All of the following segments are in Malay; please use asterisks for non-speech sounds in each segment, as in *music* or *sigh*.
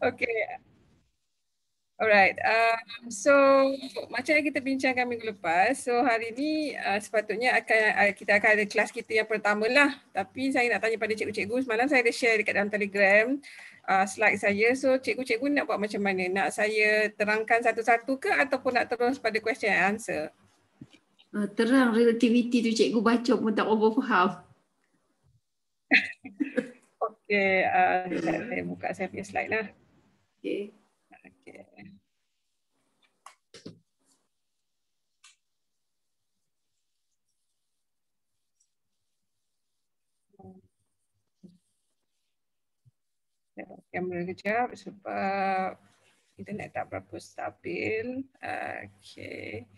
Okay. Alright. Um, so macam yang kita bincangkan minggu lepas, so hari ni uh, sepatutnya akan uh, kita akan ada kelas kita yang pertama lah. Tapi saya nak tanya pada cikgu-cikgu semalam saya ada share dekat dalam Telegram uh, slide saya. So cikgu-cikgu nak buat macam mana? Nak saya terangkan satu-satu ke ataupun nak terus pada question and answer? Uh, terang relativity tu cikgu baca pun tak over faham. *laughs* okay, uh, saya, saya buka saya punya slide lah. Okay. Okay. Kamera kejap sebab internet tak berapa stabil. Ah, okay.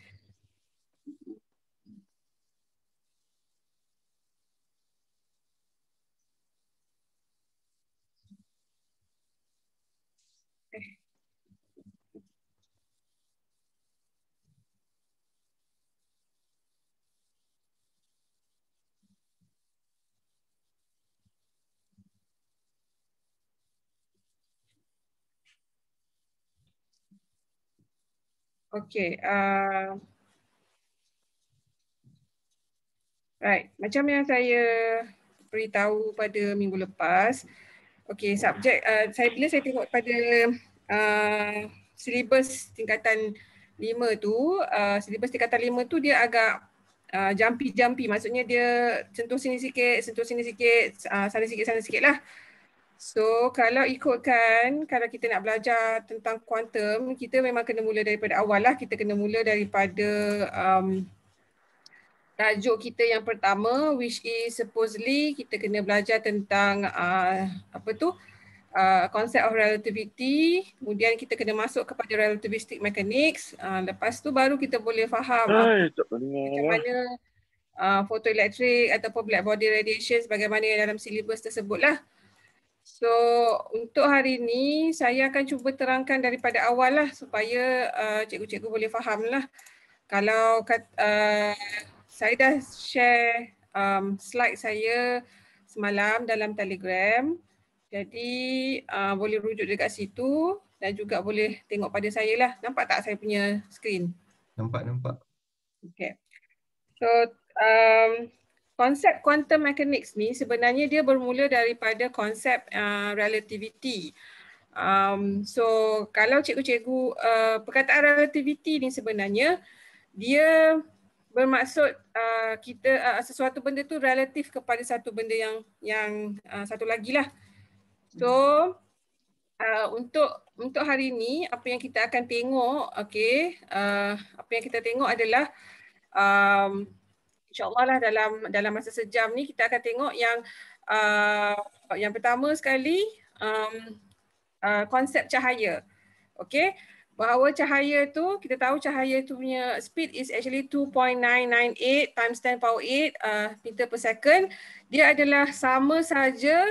Okay. Uh, right. Macam yang saya beritahu pada minggu lepas. Okay, subjek. Uh, saya bila saya tengok pada uh, silibus tingkatan lima tu, uh, silibus tingkatan lima tu dia agak jampi-jampi, uh, jumpy Maksudnya dia sentuh sini sikit, sentuh sini sikit, uh, sana sikit, sana sikit lah. So kalau ikutkan, kalau kita nak belajar tentang kuantum, kita memang kena mula daripada awal lah. Kita kena mula daripada um, tajuk kita yang pertama, which is supposedly kita kena belajar tentang uh, apa tu? Uh, concept of relativity, kemudian kita kena masuk kepada relativistic mechanics uh, lepas tu baru kita boleh faham uh, macam ya. mana uh, photoelectric ataupun black body radiation bagaimana yang dalam syllabus tersebut lah So untuk hari ini saya akan cuba terangkan daripada awal lah supaya uh, cikgu-cikgu boleh faham lah. Kalau kat, uh, saya dah share um, slide saya semalam dalam telegram. Jadi uh, boleh rujuk dekat situ dan juga boleh tengok pada saya lah. Nampak tak saya punya screen? Nampak, nampak. Okay. So um, konsep quantum mechanics ni sebenarnya dia bermula daripada konsep uh, relativity. Um, so kalau cikgu-cikgu uh, perkataan relativity ni sebenarnya dia bermaksud uh, kita uh, sesuatu benda tu relatif kepada satu benda yang yang uh, satu lagi lah. So uh, untuk untuk hari ini apa yang kita akan tengok, okay, uh, apa yang kita tengok adalah um, insyaallah lah dalam dalam masa sejam ni kita akan tengok yang uh, yang pertama sekali um, uh, konsep cahaya. okay? bahawa cahaya tu kita tahu cahaya tu punya speed is actually 2.998 times 10 power 8 uh, meter per second. Dia adalah sama saja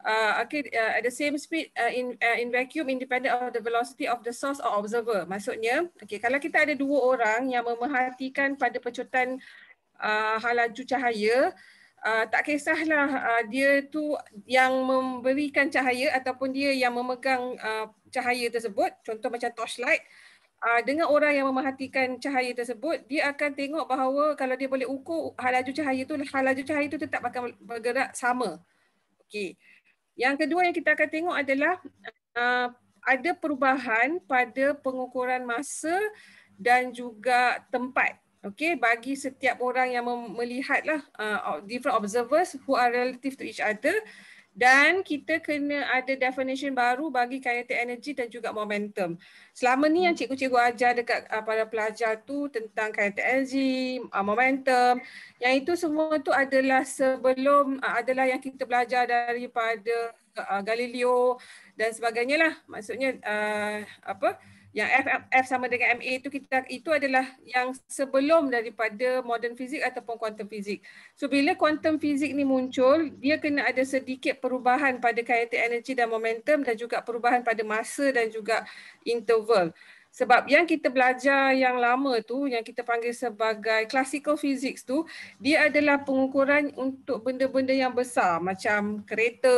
Uh, okay, uh, at the same speed uh, in uh, in vacuum, independent of the velocity of the source or observer. Maksudnya, okay, kalau kita ada dua orang yang memerhatikan pada pecutan uh, uh, halaju cahaya uh, tak kisahlah uh, dia tu yang memberikan cahaya ataupun dia yang memegang uh, cahaya tersebut contoh macam torchlight uh, dengan orang yang memerhatikan cahaya tersebut dia akan tengok bahawa kalau dia boleh ukur halaju cahaya tu halaju cahaya tu tetap akan bergerak sama okey yang kedua yang kita akan tengok adalah uh, ada perubahan pada pengukuran masa dan juga tempat Okay, bagi setiap orang yang melihatlah uh, different observers who are relative to each other dan kita kena ada definition baru bagi kinetic energy dan juga momentum. Selama ni yang cikgu-cikgu ajar dekat uh, para pelajar tu tentang kinetic energy, uh, momentum, yang itu semua tu adalah sebelum uh, adalah yang kita belajar daripada uh, Galileo dan sebagainya lah. Maksudnya uh, apa? yang F, F, sama dengan MA itu kita itu adalah yang sebelum daripada modern fizik ataupun quantum fizik. So bila quantum fizik ni muncul, dia kena ada sedikit perubahan pada kinetic energy dan momentum dan juga perubahan pada masa dan juga interval. Sebab yang kita belajar yang lama tu yang kita panggil sebagai classical physics tu dia adalah pengukuran untuk benda-benda yang besar macam kereta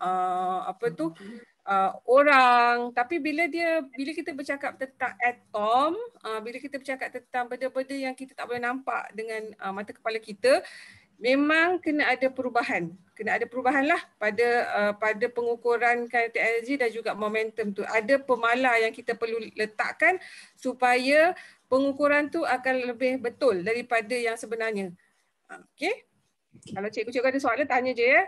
uh, apa tu okay uh, orang tapi bila dia bila kita bercakap tentang atom uh, bila kita bercakap tentang benda-benda yang kita tak boleh nampak dengan uh, mata kepala kita memang kena ada perubahan kena ada perubahan lah pada uh, pada pengukuran kinetic energy dan juga momentum tu ada pemalar yang kita perlu letakkan supaya pengukuran tu akan lebih betul daripada yang sebenarnya uh, okey okay. kalau cikgu-cikgu ada soalan tanya je ya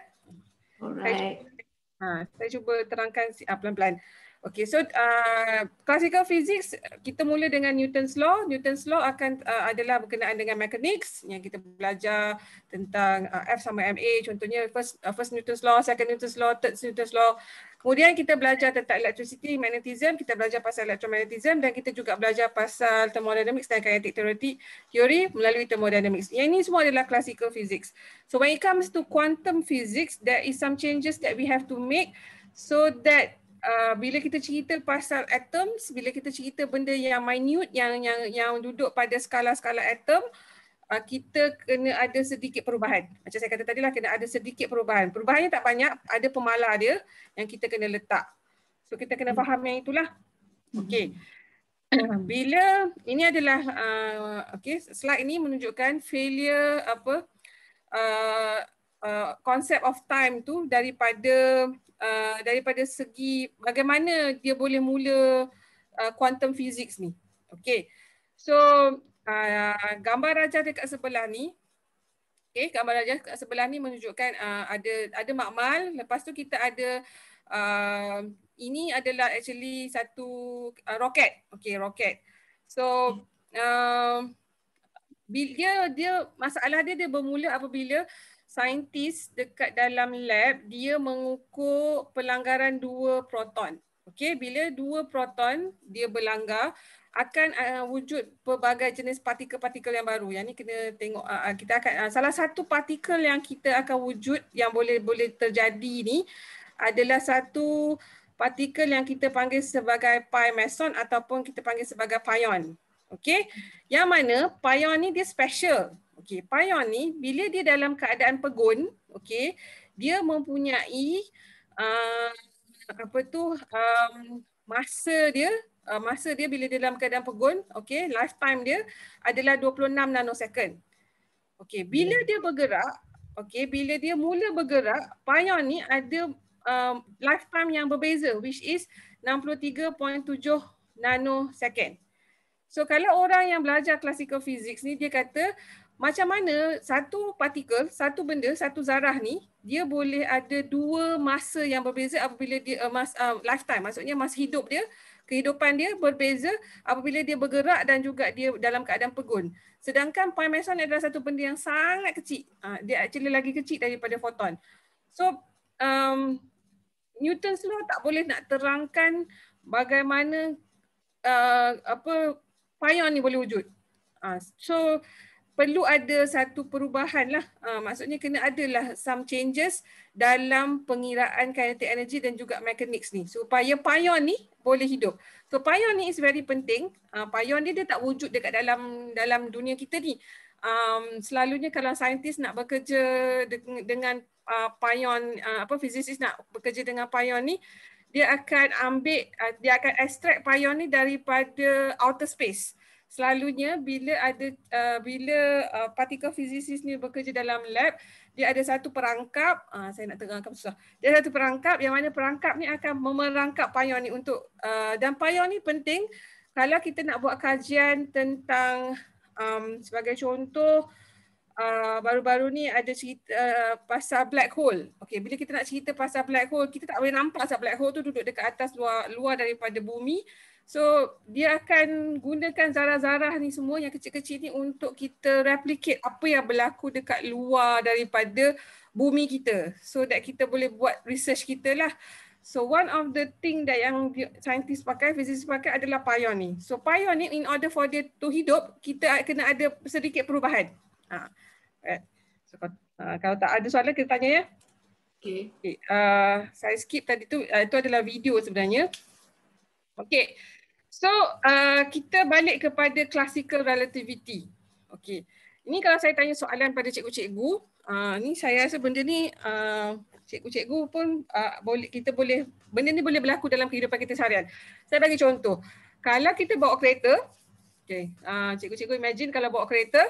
alright Ha, saya cuba terangkan ah, pelan-pelan. Uh, Okay, so uh, classical physics kita mula dengan Newton's law. Newton's law akan uh, adalah berkenaan dengan mechanics yang kita belajar tentang uh, F sama ma. Contohnya first uh, first Newton's law, second Newton's law, third Newton's law. Kemudian kita belajar tentang electricity, magnetism. Kita belajar pasal electromagnetism dan kita juga belajar pasal thermodynamics dan kinetic theory theory melalui thermodynamics. Yang ini semua adalah classical physics. So when it comes to quantum physics, there is some changes that we have to make so that uh, bila kita cerita pasal atom, bila kita cerita benda yang minute yang yang yang duduk pada skala-skala atom, uh, kita kena ada sedikit perubahan. Macam saya kata tadi lah kena ada sedikit perubahan. Perubahannya tak banyak, ada pemalar dia yang kita kena letak. So kita kena hmm. faham yang itulah. Hmm. Okey. *coughs* Bila ini adalah uh, okey slide ini menunjukkan failure apa uh, uh, concept of time tu daripada uh, daripada segi bagaimana dia boleh mula uh, quantum physics ni. Okay. So uh, gambar raja dekat sebelah ni Okay, gambar raja dekat sebelah ni menunjukkan uh, ada ada makmal lepas tu kita ada uh, ini adalah actually satu uh, roket. Okay, roket. So uh, dia dia masalah dia dia bermula apabila uh, saintis dekat dalam lab dia mengukur pelanggaran dua proton. Okey, bila dua proton dia berlanggar akan uh, wujud pelbagai jenis partikel-partikel yang baru. Yang ni kena tengok uh, uh kita akan uh, salah satu partikel yang kita akan wujud yang boleh boleh terjadi ni adalah satu partikel yang kita panggil sebagai pi meson ataupun kita panggil sebagai pion. Okey. Yang mana pion ni dia special. Okey, payon ni bila dia dalam keadaan pegun, okey, dia mempunyai uh, apa tu um, masa dia uh, masa dia bila dia dalam keadaan pegun, okey, lifetime dia adalah 26 nanosecond. Okey, bila dia bergerak, okey, bila dia mula bergerak, payon ni ada um, lifetime yang berbeza which is 63.7 nanosecond. So kalau orang yang belajar classical physics ni dia kata macam mana satu partikel, satu benda, satu zarah ni dia boleh ada dua masa yang berbeza apabila dia uh, mas, uh, lifetime maksudnya masa hidup dia kehidupan dia berbeza apabila dia bergerak dan juga dia dalam keadaan pegun. Sedangkan primason adalah satu benda yang sangat kecil. Uh, dia actually lagi kecil daripada foton. So um, Newton's law tak boleh nak terangkan bagaimana uh, apa pion ni boleh wujud. Uh, so perlu ada satu perubahan lah. Uh, maksudnya kena adalah some changes dalam pengiraan kinetic energy dan juga mechanics ni. Supaya payon ni boleh hidup. So payon ni is very penting. Uh, ah, payon ni dia tak wujud dekat dalam dalam dunia kita ni. Um, selalunya kalau saintis nak bekerja de- dengan uh, ah, payon, uh, apa fizikis nak bekerja dengan payon ni, dia akan ambil, uh, dia akan extract payon ni daripada outer space selalunya bila ada uh, bila uh, partikel fizikis ni bekerja dalam lab dia ada satu perangkap uh, saya nak terangkan susah dia ada satu perangkap yang mana perangkap ni akan memerangkap payung ni untuk uh, dan payung ni penting kalau kita nak buat kajian tentang um, sebagai contoh Uh, baru-baru ni ada cerita uh, pasal black hole. Okey, bila kita nak cerita pasal black hole, kita tak boleh nampak pasal black hole tu duduk dekat atas luar luar daripada bumi. So dia akan gunakan zarah-zarah ni semua yang kecil-kecil ni untuk kita replicate apa yang berlaku dekat luar daripada bumi kita. So that kita boleh buat research kita lah. So one of the thing that yang scientist pakai, physicist pakai adalah payon ni. So payon ni in order for dia to hidup, kita kena ada sedikit perubahan. Ha. So, ha, kalau tak ada soalan, kita tanya ya. Okay. okay. Uh, saya skip tadi tu, uh, itu adalah video sebenarnya. Okay. So uh, kita balik kepada classical relativity. Okay. Ini kalau saya tanya soalan pada cikgu-cikgu, uh, ni saya rasa benda ni uh, cikgu-cikgu pun uh, boleh kita boleh benda ni boleh berlaku dalam kehidupan kita seharian. Saya bagi contoh. Kalau kita bawa kereta, okay, uh, cikgu-cikgu imagine kalau bawa kereta,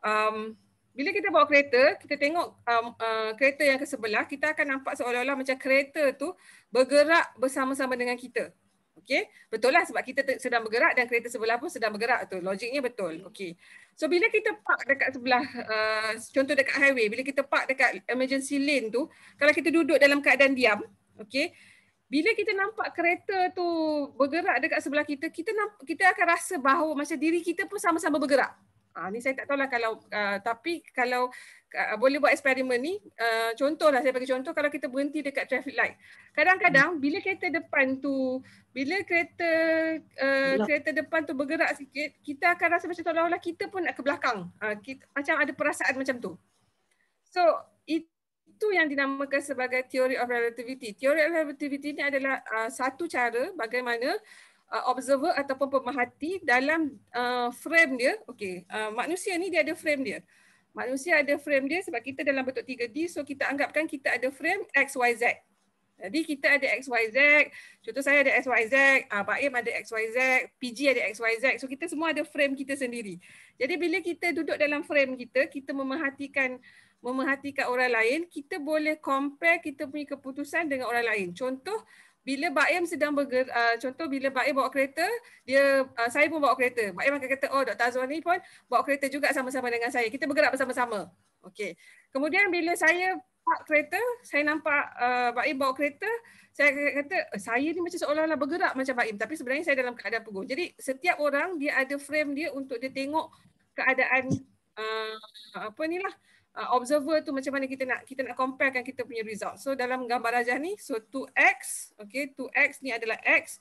um, bila kita bawa kereta, kita tengok um, uh, kereta yang ke sebelah, kita akan nampak seolah-olah macam kereta tu bergerak bersama-sama dengan kita. Okey, betul lah sebab kita sedang bergerak dan kereta sebelah pun sedang bergerak tu. Logiknya betul. Hmm. Okey. So bila kita park dekat sebelah uh, contoh dekat highway, bila kita park dekat emergency lane tu, kalau kita duduk dalam keadaan diam, okey. Bila kita nampak kereta tu bergerak dekat sebelah kita, kita kita akan rasa bahawa macam diri kita pun sama-sama bergerak. Ah ha, ni saya tak tahulah kalau uh, tapi kalau uh, boleh buat eksperimen ni. Uh, lah saya bagi contoh kalau kita berhenti dekat traffic light. Kadang-kadang hmm. bila kereta depan tu bila kereta uh, kereta depan tu bergerak sikit, kita akan rasa macam seolah-olah kita pun nak ke belakang. Uh, kita, macam ada perasaan macam tu. So itu yang dinamakan sebagai theory of relativity. Theory of relativity ni adalah uh, satu cara bagaimana observer ataupun pemerhati dalam uh, frame dia okey uh, manusia ni dia ada frame dia uh, manusia ada frame dia sebab kita dalam bentuk 3D so kita anggapkan kita ada frame XYZ. Jadi kita ada XYZ, contoh saya ada XYZ, Pak ah, Im ada XYZ, PG ada XYZ. So kita semua ada frame kita sendiri. Jadi bila kita duduk dalam frame kita, kita memerhatikan memerhatikan orang lain, kita boleh compare kita punya keputusan dengan orang lain. Contoh, bila Baim sedang bergerak, uh, contoh bila Baim bawa kereta, dia uh, saya pun bawa kereta. Baim akan kata, oh Dr. Azwar ni pun bawa kereta juga sama-sama dengan saya. Kita bergerak bersama-sama. okay? Kemudian bila saya park kereta, saya nampak uh, ah, Baim bawa kereta, saya kata, eh, saya ni macam seolah-olah bergerak macam Baim. Tapi sebenarnya saya dalam keadaan pegung. Jadi setiap orang dia ada frame dia untuk dia tengok keadaan uh, apa ni lah uh, observer tu macam mana kita nak kita nak comparekan kita punya result. So dalam gambar rajah ni so 2x okay, 2x ni adalah x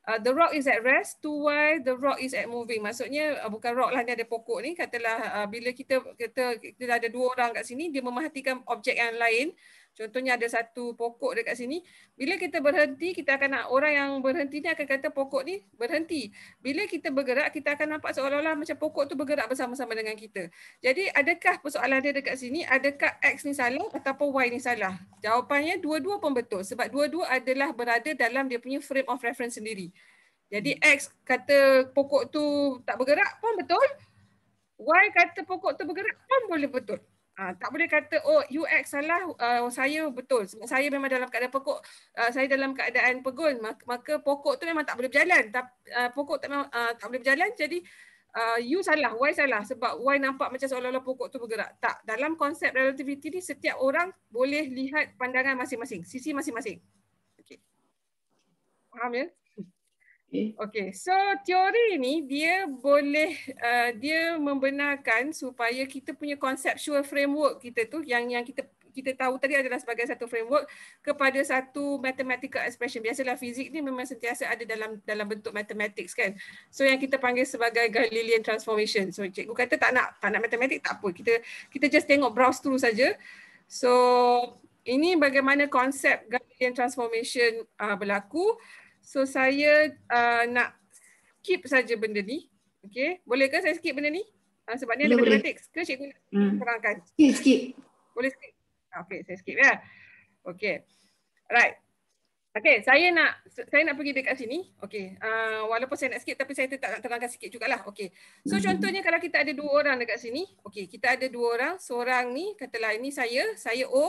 Uh, the rock is at rest, 2y, the rock is at moving. Maksudnya uh, bukan rock lah, ni ada pokok ni. Katalah uh, bila kita kita kita ada dua orang kat sini, dia memerhatikan objek yang lain. Contohnya ada satu pokok dekat sini. Bila kita berhenti, kita akan nak orang yang berhenti ni akan kata pokok ni berhenti. Bila kita bergerak, kita akan nampak seolah-olah macam pokok tu bergerak bersama-sama dengan kita. Jadi adakah persoalan dia dekat sini, adakah X ni salah ataupun Y ni salah? Jawapannya dua-dua pun betul. Sebab dua-dua adalah berada dalam dia punya frame of reference sendiri. Jadi X kata pokok tu tak bergerak pun betul. Y kata pokok tu bergerak pun boleh betul. Ha, tak boleh kata oh UX salah uh, saya betul sebab saya memang dalam keadaan pokok uh, saya dalam keadaan pegun maka, maka pokok tu memang tak boleh berjalan tak, uh, pokok tak uh, tak boleh berjalan jadi uh, you salah why salah sebab why nampak macam seolah-olah pokok tu bergerak tak dalam konsep relativity ni setiap orang boleh lihat pandangan masing-masing sisi masing-masing Okay, faham ya Okey, so teori ni dia boleh uh, dia membenarkan supaya kita punya conceptual framework kita tu yang yang kita kita tahu tadi adalah sebagai satu framework kepada satu mathematical expression. Biasalah fizik ni memang sentiasa ada dalam dalam bentuk mathematics kan. So yang kita panggil sebagai Galilean transformation. So cikgu kata tak nak tak nak matematik tak apa. Kita kita just tengok browse through saja. So ini bagaimana konsep Galilean transformation uh, berlaku. So saya uh, nak skip saja benda ni. Okey, bolehkah saya skip benda ni? Uh, sebab ni ada teks ke cikgu nak hmm. terangkan? Skip, skip. Boleh skip. Ah, okey, saya skip ya. Okey. Right. Okey, saya nak saya nak pergi dekat sini. Okey. Uh, walaupun saya nak skip tapi saya tetap nak terangkan sikit jugalah. Okey. So hmm. contohnya kalau kita ada dua orang dekat sini. Okey, kita ada dua orang. Seorang ni katalah ini saya, saya O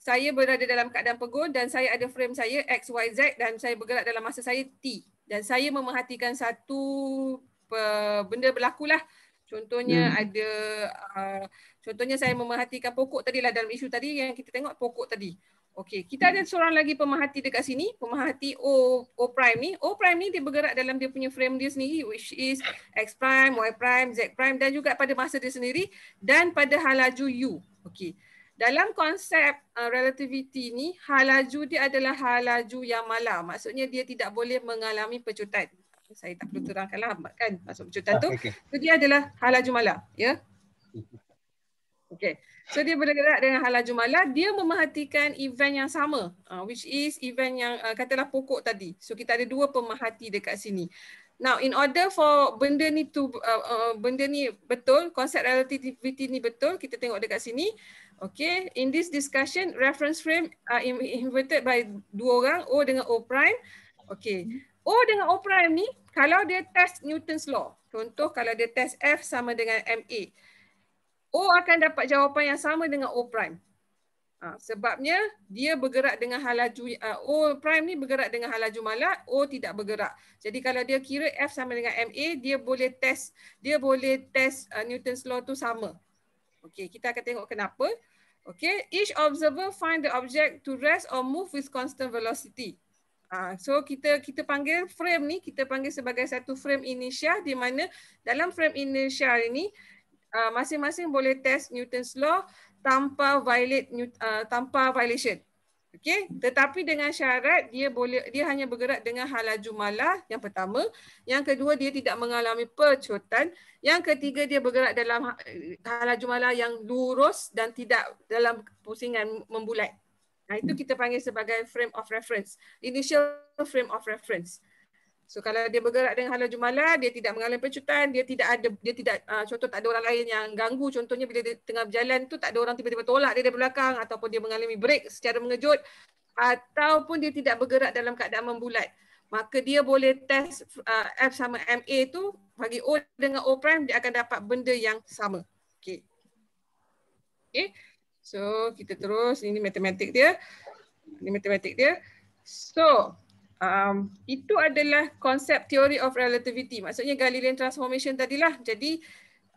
saya berada dalam keadaan pegun dan saya ada frame saya X, Y, Z dan saya bergerak dalam masa saya T. Dan saya memerhatikan satu benda berlakulah. Contohnya hmm. ada, uh, contohnya saya memerhatikan pokok tadi lah dalam isu tadi yang kita tengok pokok tadi. Okey, kita ada seorang lagi pemerhati dekat sini, pemerhati O O prime ni. O prime ni dia bergerak dalam dia punya frame dia sendiri which is X prime, Y prime, Z prime dan juga pada masa dia sendiri dan pada halaju U. Okey dalam konsep uh, relativiti ni halaju dia adalah halaju yang malam maksudnya dia tidak boleh mengalami pecutan saya tak perlu terangkanlah kan maksud pecutan ah, tu okay. so, dia adalah halaju laju malam ya okey so dia bergerak dengan halaju laju malam dia memerhatikan event yang sama uh, which is event yang uh, katalah pokok tadi so kita ada dua pemerhati dekat sini Now in order for benda ni to uh, uh, benda ni betul konsep relativity ni betul kita tengok dekat sini Okay, in this discussion, reference frame are inverted by dua orang, O dengan O prime. Okay, O dengan O prime ni, kalau dia test Newton's law, contoh kalau dia test F sama dengan MA, O akan dapat jawapan yang sama dengan O prime. Ha, sebabnya dia bergerak dengan halaju, uh, O prime ni bergerak dengan halaju malat, O tidak bergerak. Jadi kalau dia kira F sama dengan MA, dia boleh test, dia boleh test uh, Newton's law tu sama. Okay, kita akan tengok kenapa. Okay, each observer find the object to rest or move with constant velocity. Ah, so kita kita panggil frame ni kita panggil sebagai satu frame inertia di mana dalam frame inertia ini ah, masing-masing uh, boleh test Newton's law tanpa violate uh, tanpa violation. Okey, tetapi dengan syarat dia boleh dia hanya bergerak dengan halaju malah yang pertama, yang kedua dia tidak mengalami pecutan, yang ketiga dia bergerak dalam eh, halaju malah yang lurus dan tidak dalam pusingan membulat. Nah, itu kita panggil sebagai frame of reference, initial frame of reference. So kalau dia bergerak dengan halal jumala, dia tidak mengalami pecutan, dia tidak ada dia tidak uh, contoh tak ada orang lain yang ganggu contohnya bila dia tengah berjalan tu tak ada orang tiba-tiba tolak dia dari belakang ataupun dia mengalami break secara mengejut ataupun dia tidak bergerak dalam keadaan membulat. Maka dia boleh test uh, F sama MA tu bagi O dengan O prime dia akan dapat benda yang sama. Okey. Okey. So kita terus ini matematik dia. Ini matematik dia. So um, itu adalah konsep teori of relativity. Maksudnya Galilean transformation tadilah. Jadi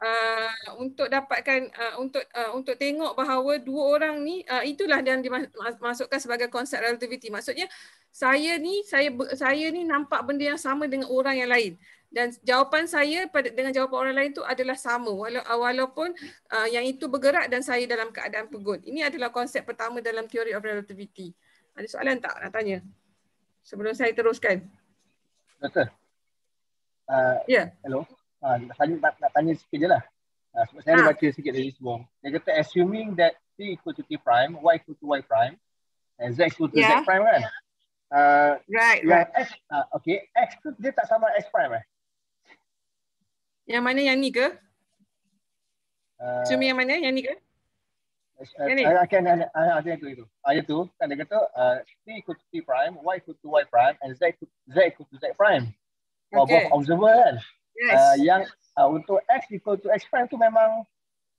uh, untuk dapatkan uh, untuk uh, untuk tengok bahawa dua orang ni uh, itulah yang dimasukkan sebagai konsep relativity. Maksudnya saya ni saya saya ni nampak benda yang sama dengan orang yang lain dan jawapan saya pada dengan jawapan orang lain tu adalah sama wala, uh, walaupun uh, yang itu bergerak dan saya dalam keadaan pegun. Ini adalah konsep pertama dalam teori of relativity. Ada soalan tak nak tanya? sebelum saya teruskan. Doktor. Uh, ya. Yeah. Hello. Uh, nak tanya, nak, nak tanya sikit je lah. Uh, sebab saya ha. ada ah. baca sikit dari sebelum. Dia kata assuming that T equal to T prime, Y equal to Y prime, and Z equal to yeah. Z prime kan? Uh, right. Yeah, right. X, uh, okay. X dia tak sama X prime eh? Yang mana yang ni ke? Uh, assuming yang mana? Yang ni ke? Ini. Uh, I can I I think itu. Ayat tu kan dia kata uh, ah, T equal to T prime, Y equal to Y prime and Z equal to Z, equal to Z prime. Ah, okay. Oh, both observer kan. Yes. Uh, yang uh, untuk X equal to X prime tu memang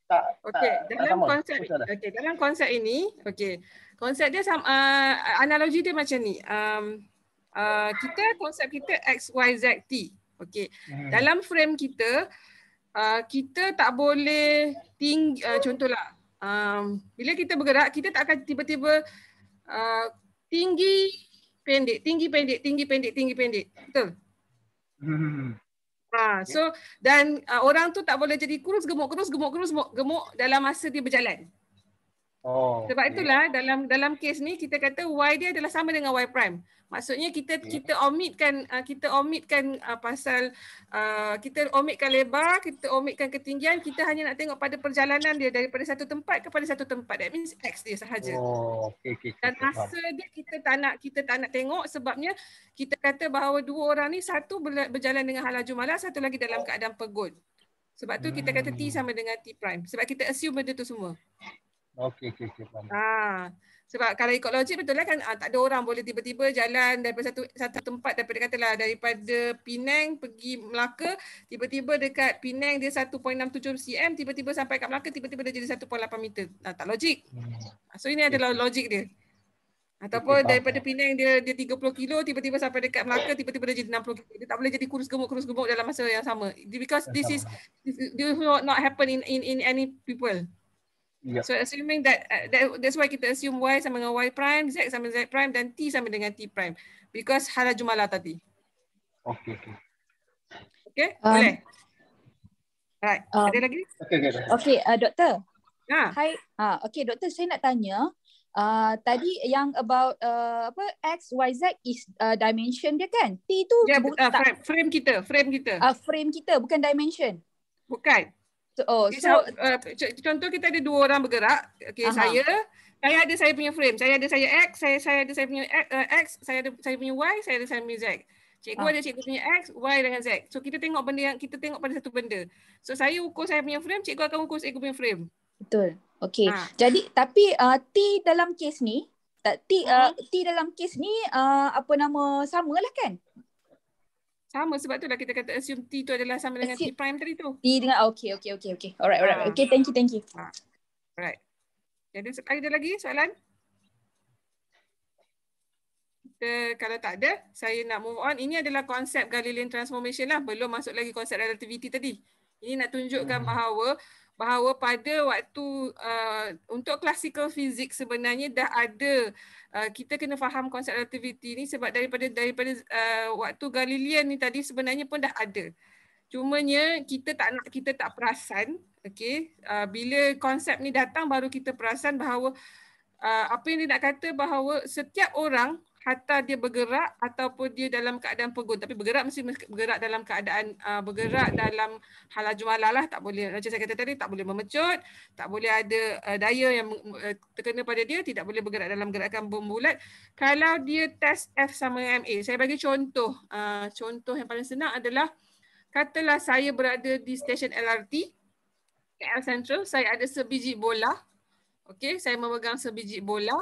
tak Okey, dalam tak konsep okey, dalam konsep ini, okey. Konsep dia sama uh, analogi dia macam ni. Um uh, kita konsep kita X Y Z T. Okey. Hmm. Dalam frame kita uh, kita tak boleh tinggi, uh, contohlah um, bila kita bergerak kita tak akan tiba-tiba uh, tinggi pendek tinggi pendek tinggi pendek tinggi pendek betul hmm. ha so dan uh, orang tu tak boleh jadi kurus gemuk kurus gemuk kurus gemuk, gemuk dalam masa dia berjalan Oh. Sebab itulah yeah. dalam dalam kes ni kita kata y dia adalah sama dengan y prime. Maksudnya kita yeah. Hmm. kita omitkan uh, kita omitkan uh, pasal uh, kita omitkan lebar, kita omitkan ketinggian, kita hanya nak tengok pada perjalanan dia daripada satu tempat kepada satu tempat. That means x dia sahaja. Oh, okay, okay. Dan masa dia kita tak nak kita tak nak tengok sebabnya kita kata bahawa dua orang ni satu berjalan dengan halaju malas, satu lagi dalam keadaan pegun. Sebab tu kita kata t sama dengan t prime. Sebab kita assume benda tu semua. Okey, okey, okey. Ha. Sebab kalau ikut logik betul lah kan ha, tak ada orang boleh tiba-tiba jalan dari satu satu tempat daripada katalah daripada Penang pergi Melaka tiba-tiba dekat Penang dia 1.67 cm tiba-tiba sampai kat Melaka tiba-tiba dia jadi 1.8 meter. Ha, tak logik. Hmm. So ini okay. adalah logik dia. Ataupun okay, daripada faham. Penang dia dia 30 kilo tiba-tiba sampai dekat Melaka tiba-tiba dia jadi 60 kilo. Dia tak boleh jadi kurus gemuk kurus gemuk dalam masa yang sama. Because this is this will not happen in in in any people. Ya. So assuming that, uh, that that's why kita assume y sama dengan y prime, z sama dengan z prime dan t sama dengan t prime because hala jumalah tadi. Okay. Okay. okay? Um, Boleh. Right. Um, Ada lagi? Okay, okay. Okay, uh, doktor. Ha. Hi. Ha, uh, okay, doktor saya nak tanya Uh, tadi yang about uh, apa x y z is uh, dimension dia kan t tu yeah, uh, frame, frame kita frame kita uh, frame kita bukan dimension bukan So, oh, so, so uh, contoh kita ada dua orang bergerak. Okey, uh-huh. saya saya ada saya punya frame. Saya ada saya X, saya saya ada saya punya eh, X, saya ada saya punya Y, saya ada saya punya Z. Cikgu uh-huh. ada cikgu punya X, Y dengan Z. So kita tengok benda yang kita tengok pada satu benda. So saya ukur saya punya frame, cikgu akan ukur cikgu punya frame. Betul. Okey. Ha. Jadi tapi uh, T dalam kes ni, tak T uh, mhm. T dalam kes ni uh, apa nama samalah kan? Sama sebab tu lah kita kata assume T tu adalah sama dengan assume. T prime tadi tu. T dengan oh, okay, okay, okay, okay. Alright, alright. Ah. Okay, thank you, thank you. Ah, alright. Jadi ada, ada lagi soalan? Kita, kalau tak ada, saya nak move on. Ini adalah konsep Galilean transformation lah. Belum masuk lagi konsep relativity tadi. Ini nak tunjukkan hmm. bahawa bahawa pada waktu uh, untuk classical fizik sebenarnya dah ada uh, kita kena faham konsep relativiti ni sebab daripada daripada uh, waktu Galilean ni tadi sebenarnya pun dah ada. Cuma Cumanya kita tak nak kita tak perasan okey uh, bila konsep ni datang baru kita perasan bahawa uh, apa yang dia nak kata bahawa setiap orang hatta dia bergerak ataupun dia dalam keadaan pegun tapi bergerak mesti bergerak dalam keadaan uh, bergerak dalam halaju lah tak boleh macam saya kata tadi tak boleh memecut tak boleh ada uh, daya yang uh, terkena pada dia tidak boleh bergerak dalam gerakan bulat kalau dia test F sama dengan MA saya bagi contoh uh, contoh yang paling senang adalah katalah saya berada di stesen LRT KL Central saya ada sebiji bola okey saya memegang sebiji bola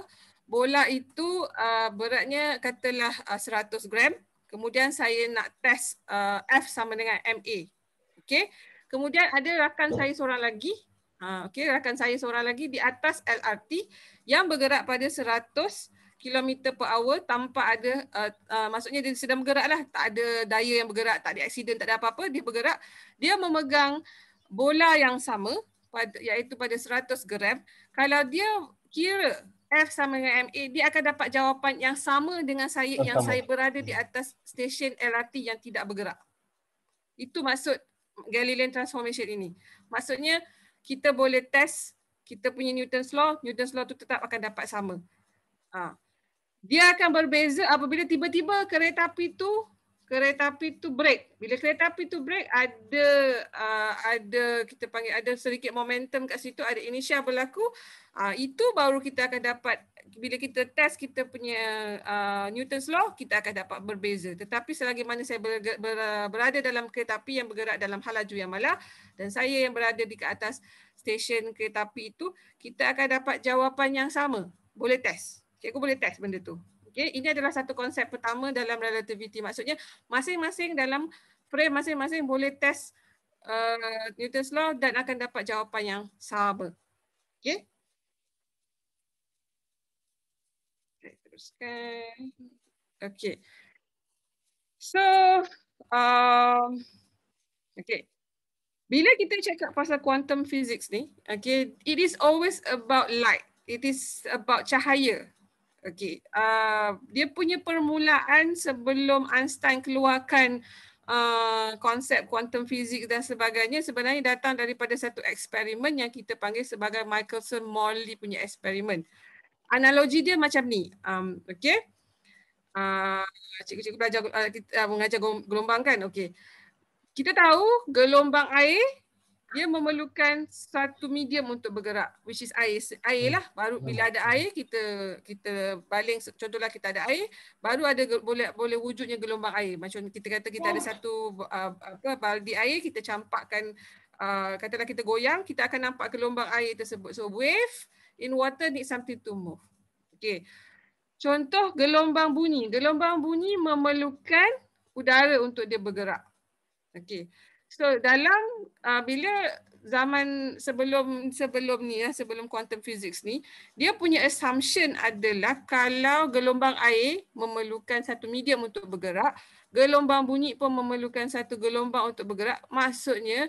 bola itu uh, beratnya katalah uh, ah, 100 gram. Kemudian saya nak test uh, F sama dengan MA. Okey. Kemudian ada rakan oh. saya seorang lagi. Ha, okay. rakan saya seorang lagi di atas LRT yang bergerak pada 100 kilometer per hour tanpa ada, uh, uh, maksudnya dia sedang bergerak lah. Tak ada daya yang bergerak, tak ada aksiden, tak ada apa-apa. Dia bergerak, dia memegang bola yang sama pada, iaitu pada 100 gram. Kalau dia kira F sama dengan MA, dia akan dapat jawapan yang sama dengan saya Pertama. yang saya berada di hmm. atas stesen LRT yang tidak bergerak. Itu maksud Galilean Transformation ini. Maksudnya, kita boleh test kita punya Newton's Law, Newton's Law tu tetap akan dapat sama. Ha. Dia akan berbeza apabila tiba-tiba kereta api tu kereta api tu break. Bila kereta api tu break, ada uh, ada kita panggil ada sedikit momentum kat situ, ada inisia berlaku. Uh, itu baru kita akan dapat bila kita test kita punya uh, Newton's law kita akan dapat berbeza. Tetapi selagi mana saya ber, ber, berada dalam kereta api yang bergerak dalam halaju yang malah dan saya yang berada di ke atas stesen kereta api itu, kita akan dapat jawapan yang sama. Boleh test. Cikgu boleh test benda tu. Okay, ini adalah satu konsep pertama dalam relativiti. Maksudnya masing-masing dalam frame masing-masing boleh test uh, Newton's law dan akan dapat jawapan yang sama. Okay. Okay. okay. So, um, okay. Bila kita cakap pasal quantum physics ni, okay, it is always about light. It is about cahaya. Okey, uh, dia punya permulaan sebelum Einstein keluarkan uh, konsep kuantum fizik dan sebagainya sebenarnya datang daripada satu eksperimen yang kita panggil sebagai Michelson-Morley punya eksperimen. Analogi dia macam ni. Um, Okey. Uh, cikgu-cikgu belajar uh, kita, uh, mengajar gelombang kan? Okey. Kita tahu gelombang air dia memerlukan satu medium untuk bergerak which is air air lah baru hmm. bila ada air kita kita baling contohlah kita ada air baru ada boleh boleh wujudnya gelombang air macam kita kata kita ada oh. satu uh, apa baldi air kita campakkan uh, katalah kita goyang kita akan nampak gelombang air tersebut so wave in water need something to move okey contoh gelombang bunyi gelombang bunyi memerlukan udara untuk dia bergerak okey So dalam uh, bila zaman sebelum sebelum ni ya sebelum quantum physics ni dia punya assumption adalah kalau gelombang air memerlukan satu medium untuk bergerak gelombang bunyi pun memerlukan satu gelombang untuk bergerak maksudnya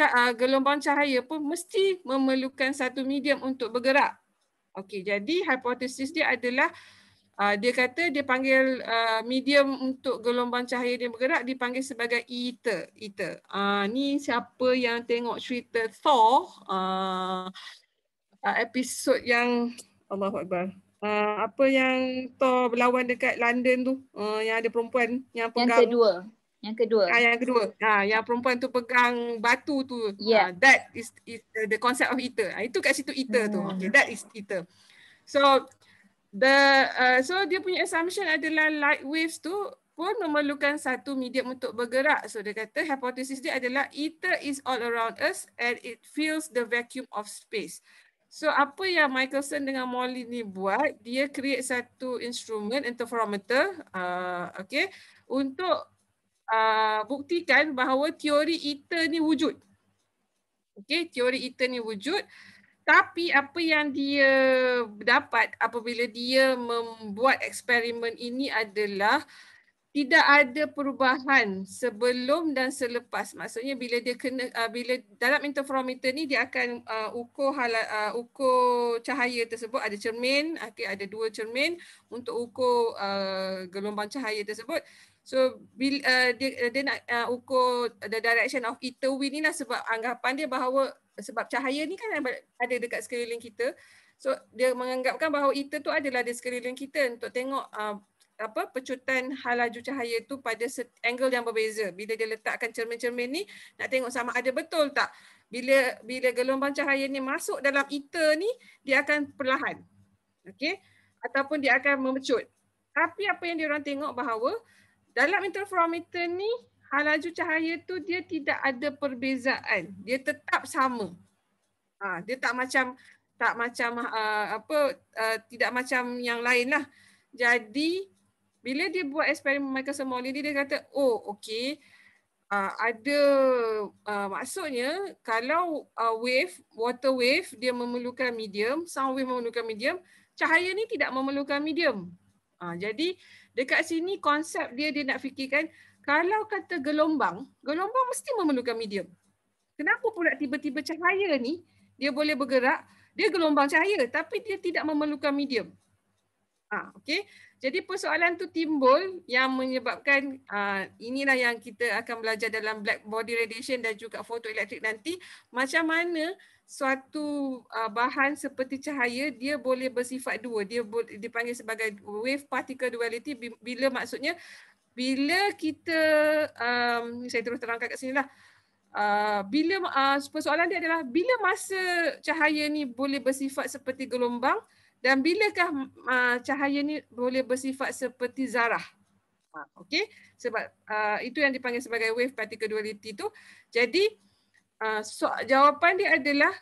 uh, gelombang cahaya pun mesti memerlukan satu medium untuk bergerak okey jadi hipotesis dia adalah Uh, dia kata dia panggil uh, medium untuk gelombang cahaya dia bergerak dipanggil sebagai ether. ether. E uh, ah, ni siapa yang tengok cerita Thor uh, uh, episod yang Allah Akbar. Uh, apa yang Thor berlawan dekat London tu uh, yang ada perempuan yang pegang. Yang kedua. Yang kedua. Uh, yang kedua. Ha, uh, yang perempuan tu pegang batu tu. Yeah. Ya. Uh, that is, is the, the concept of ether. Uh, itu kat situ ether hmm. tu. Okay, that is ether. So the uh, so dia punya assumption adalah light waves tu pun memerlukan satu medium untuk bergerak. So dia kata hypothesis dia adalah ether is all around us and it fills the vacuum of space. So apa yang Michelson dengan Molly ni buat, dia create satu instrument interferometer uh, okay, untuk uh, buktikan bahawa teori ether ni wujud. Okay, teori ether ni wujud. Uh, tapi apa yang dia dapat apabila dia membuat eksperimen ini adalah tidak ada perubahan sebelum dan selepas maksudnya bila dia kena uh, bila dalam interferometer ni dia akan uh, ukur hala, uh, ukur cahaya tersebut ada cermin okay, ada dua cermin untuk ukur uh, gelombang cahaya tersebut so bila uh, dia dia nak uh, ukur the direction of ether wind ni lah sebab anggapan dia bahawa sebab cahaya ni kan ada dekat sekeliling kita. So dia menganggapkan bahawa ether tu adalah di sekeliling kita untuk tengok uh, apa pecutan halaju cahaya tu pada angle yang berbeza. Bila dia letakkan cermin-cermin ni nak tengok sama ada betul tak. Bila bila gelombang cahaya ni masuk dalam ether ni dia akan perlahan. Okey ataupun dia akan memecut. Tapi apa yang dia orang tengok bahawa dalam interferometer ni halaju cahaya tu dia tidak ada perbezaan. Dia tetap sama. Ha, dia tak macam tak macam uh, apa uh, tidak macam yang lain lah. Jadi bila dia buat eksperimen Michael ini dia kata oh okey uh, ada uh, maksudnya kalau uh, wave water wave dia memerlukan medium, sound wave memerlukan medium, cahaya ni tidak memerlukan medium. Uh, jadi dekat sini konsep dia dia nak fikirkan kalau kata gelombang, gelombang mesti memerlukan medium. Kenapa pula tiba-tiba cahaya ni dia boleh bergerak, dia gelombang cahaya tapi dia tidak memerlukan medium. Ah, ha, okay. Jadi persoalan tu timbul yang menyebabkan uh, inilah yang kita akan belajar dalam black body radiation dan juga fotoelektrik nanti macam mana suatu uh, bahan seperti cahaya dia boleh bersifat dua dia dipanggil sebagai wave particle duality bila maksudnya bila kita um, saya terus terangkan kat sini lah Uh, bila uh, persoalan dia adalah bila masa cahaya ni boleh bersifat seperti gelombang dan bilakah uh, cahaya ni boleh bersifat seperti zarah ha, okey sebab uh, itu yang dipanggil sebagai wave particle duality tu jadi uh, so, jawapan dia adalah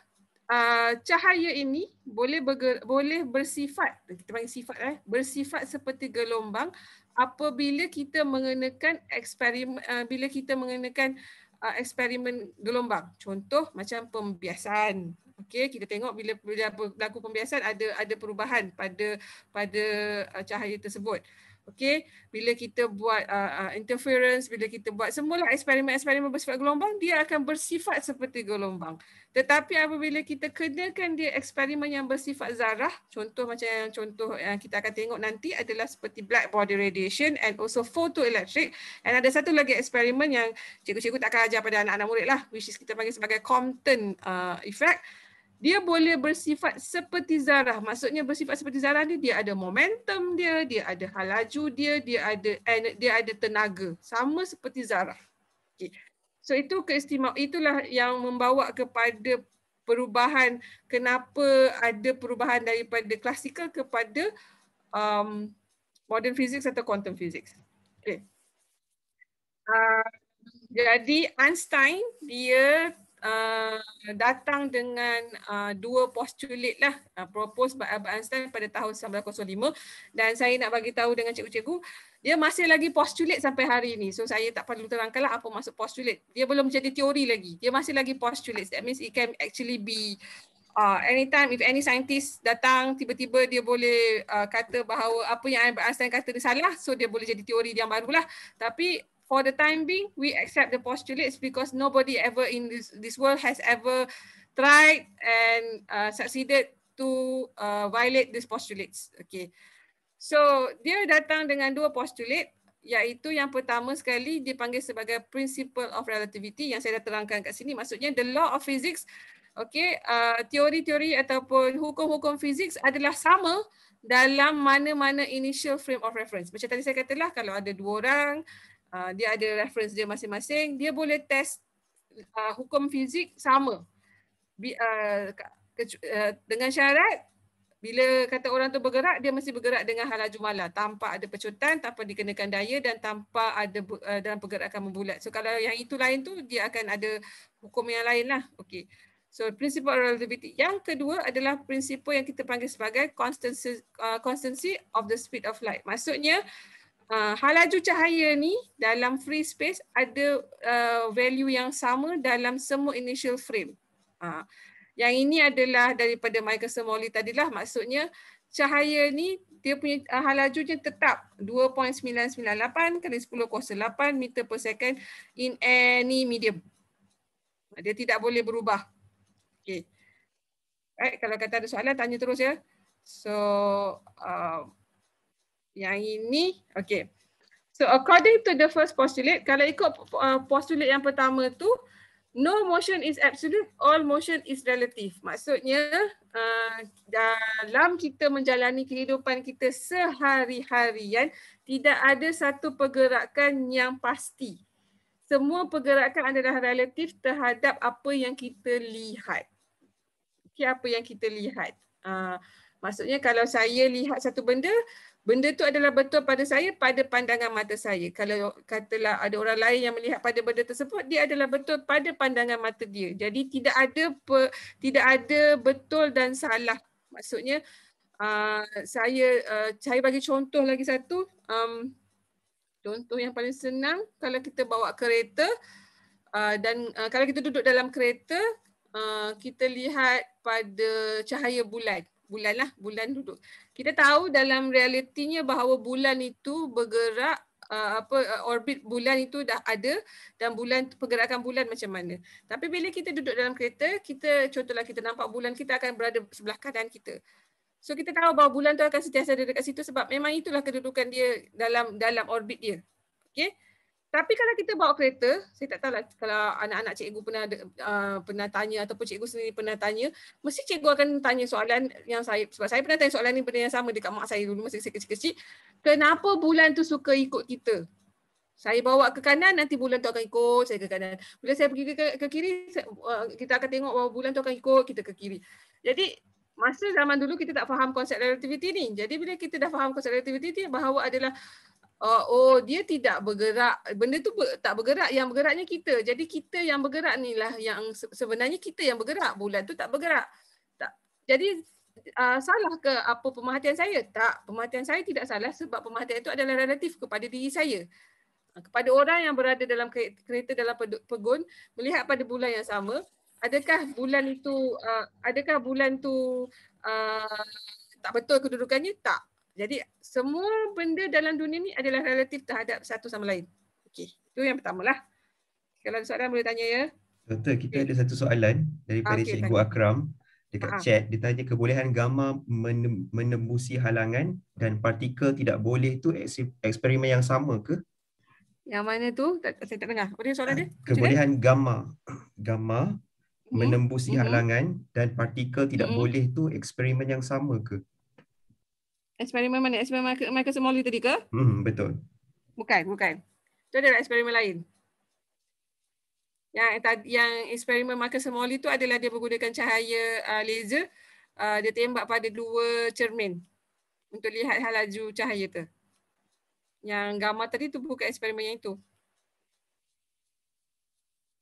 uh, cahaya ini boleh boleh bersifat kita panggil sifat eh bersifat seperti gelombang apabila kita mengenakan eksperimen uh, bila kita mengenakan uh, eksperimen gelombang contoh macam pembiasan okey kita tengok bila bila berlaku pembiasan ada ada perubahan pada pada uh, cahaya tersebut Okay, bila kita buat uh, uh, interference, bila kita buat semula eksperimen-eksperimen bersifat gelombang, dia akan bersifat seperti gelombang. Tetapi apabila kita kenakan dia eksperimen yang bersifat zarah, contoh macam yang contoh yang kita akan tengok nanti adalah seperti black body radiation and also photoelectric. And ada satu lagi eksperimen yang cikgu-cikgu tak akan ajar pada anak-anak murid lah, which is kita panggil sebagai Compton uh, effect dia boleh bersifat seperti zarah. Maksudnya bersifat seperti zarah ni dia ada momentum dia, dia ada halaju, dia, dia ada dia ada tenaga. Sama seperti zarah. Okay. So itu keistimewa itulah yang membawa kepada perubahan kenapa ada perubahan daripada klasikal kepada um, modern physics atau quantum physics. Okay. Uh, jadi Einstein dia Uh, datang dengan uh, dua postulate lah uh, propose by Albert Einstein pada tahun 1905 dan saya nak bagi tahu dengan cikgu-cikgu dia masih lagi postulate sampai hari ini so saya tak perlu terangkanlah apa maksud postulate dia belum jadi teori lagi dia masih lagi postulate that means it can actually be Uh, anytime if any scientist datang tiba-tiba dia boleh uh, kata bahawa apa yang Einstein kata dia salah so dia boleh jadi teori yang barulah tapi for the time being, we accept the postulates because nobody ever in this, this world has ever tried and uh, succeeded to uh, violate these postulates. Okay. So, dia datang dengan dua postulate iaitu yang pertama sekali dipanggil sebagai principle of relativity yang saya dah terangkan kat sini. Maksudnya the law of physics, okay, uh, teori-teori uh, ataupun hukum-hukum fizik adalah sama dalam mana-mana initial frame of reference. Macam tadi saya katalah kalau ada dua orang Ah, dia ada reference dia masing-masing, dia boleh test uh, hukum fizik sama. Bi, uh, ah, ke, uh, dengan syarat bila kata orang tu bergerak, dia mesti bergerak dengan hal jumala tanpa ada pecutan, tanpa dikenakan daya dan tanpa ada uh, dalam pergerakan membulat. So kalau yang itu lain tu dia akan ada hukum yang lain lah. Okay. So prinsip relativity. Yang kedua adalah prinsip yang kita panggil sebagai constancy, uh, constancy of the speed of light. Maksudnya uh, uh, halaju cahaya ni dalam free space ada uh, value yang sama dalam semua initial frame. Uh, yang ini adalah daripada Michael Somoli tadilah maksudnya cahaya ni dia punya uh, halajunya tetap 2.998 kali 10 kuasa 8 meter per second in any medium. Ha, dia tidak boleh berubah. Okay. Right, kalau kata ada soalan, tanya terus ya. So, uh, yang ini okey so according to the first postulate kalau ikut uh, postulate yang pertama tu no motion is absolute all motion is relative maksudnya uh, dalam kita menjalani kehidupan kita sehari-harian tidak ada satu pergerakan yang pasti semua pergerakan adalah relatif terhadap apa yang kita lihat okay, apa yang kita lihat uh, maksudnya kalau saya lihat satu benda benda tu adalah betul pada saya pada pandangan mata saya. Kalau katalah ada orang lain yang melihat pada benda tersebut, dia adalah betul pada pandangan mata dia. Jadi tidak ada pe, tidak ada betul dan salah. Maksudnya uh, saya uh, saya bagi contoh lagi satu um, contoh yang paling senang kalau kita bawa kereta uh, dan uh, kalau kita duduk dalam kereta uh, kita lihat pada cahaya bulan bulan lah, bulan dulu. Kita tahu dalam realitinya bahawa bulan itu bergerak uh, apa uh, orbit bulan itu dah ada dan bulan pergerakan bulan macam mana. Tapi bila kita duduk dalam kereta, kita contohlah kita nampak bulan kita akan berada sebelah kanan kita. So kita tahu bahawa bulan tu akan sentiasa ada dekat situ sebab memang itulah kedudukan dia dalam dalam orbit dia. okay tapi kalau kita bawa kereta, saya tak tahulah kalau anak-anak cikgu pernah uh, pernah tanya ataupun cikgu sendiri pernah tanya, mesti cikgu akan tanya soalan yang saya, sebab saya pernah tanya soalan ni benda yang sama dekat mak saya dulu masa saya kecil-kecil. Kenapa bulan tu suka ikut kita? Saya bawa ke kanan, nanti bulan tu akan ikut saya ke kanan. Bila saya pergi ke, ke kiri, uh, kita akan tengok bahawa bulan tu akan ikut kita ke kiri. Jadi masa zaman dulu kita tak faham konsep relativiti ni. Jadi bila kita dah faham konsep relativiti ni bahawa adalah Oh, oh dia tidak bergerak. Benda tu ber, tak bergerak. Yang bergeraknya kita. Jadi kita yang bergerak ni lah yang sebenarnya kita yang bergerak. Bulan tu tak bergerak. Tak. Jadi uh, salah ke apa pemerhatian saya? Tak. Pemerhatian saya tidak salah sebab pemerhatian itu adalah relatif kepada diri saya. Ah, kepada orang yang berada dalam kereta dalam pegun melihat pada bulan yang sama. Adakah bulan itu? Uh, adakah bulan tu uh, tak betul kedudukannya? Tak. Jadi semua benda dalam dunia ni adalah relatif terhadap satu sama lain. Okey, itu yang pertama lah. Kalau ada soalan boleh tanya ya. Doktor, kita okay. ada satu soalan daripada okay, Cikgu tanya. Akram dekat Aha. chat. Dia tanya kebolehan gamma menembusi halangan dan partikel tidak boleh tu eksperimen yang sama ke? Yang mana tu? saya tak dengar. Apa soalan ah, dia? Kebolehan gamma. Gamma hmm. menembusi mm-hmm. halangan dan partikel tidak mm-hmm. boleh tu eksperimen yang sama ke? Eksperimen mana? Eksperimen Michael Morley tadi ke? Hmm, betul. Bukan, bukan. Itu adalah eksperimen lain. Yang yang eksperimen Michael Morley tu adalah dia menggunakan cahaya uh, laser uh, dia tembak pada dua cermin untuk lihat halaju cahaya tu. Yang gamma tadi tu bukan eksperimen yang itu.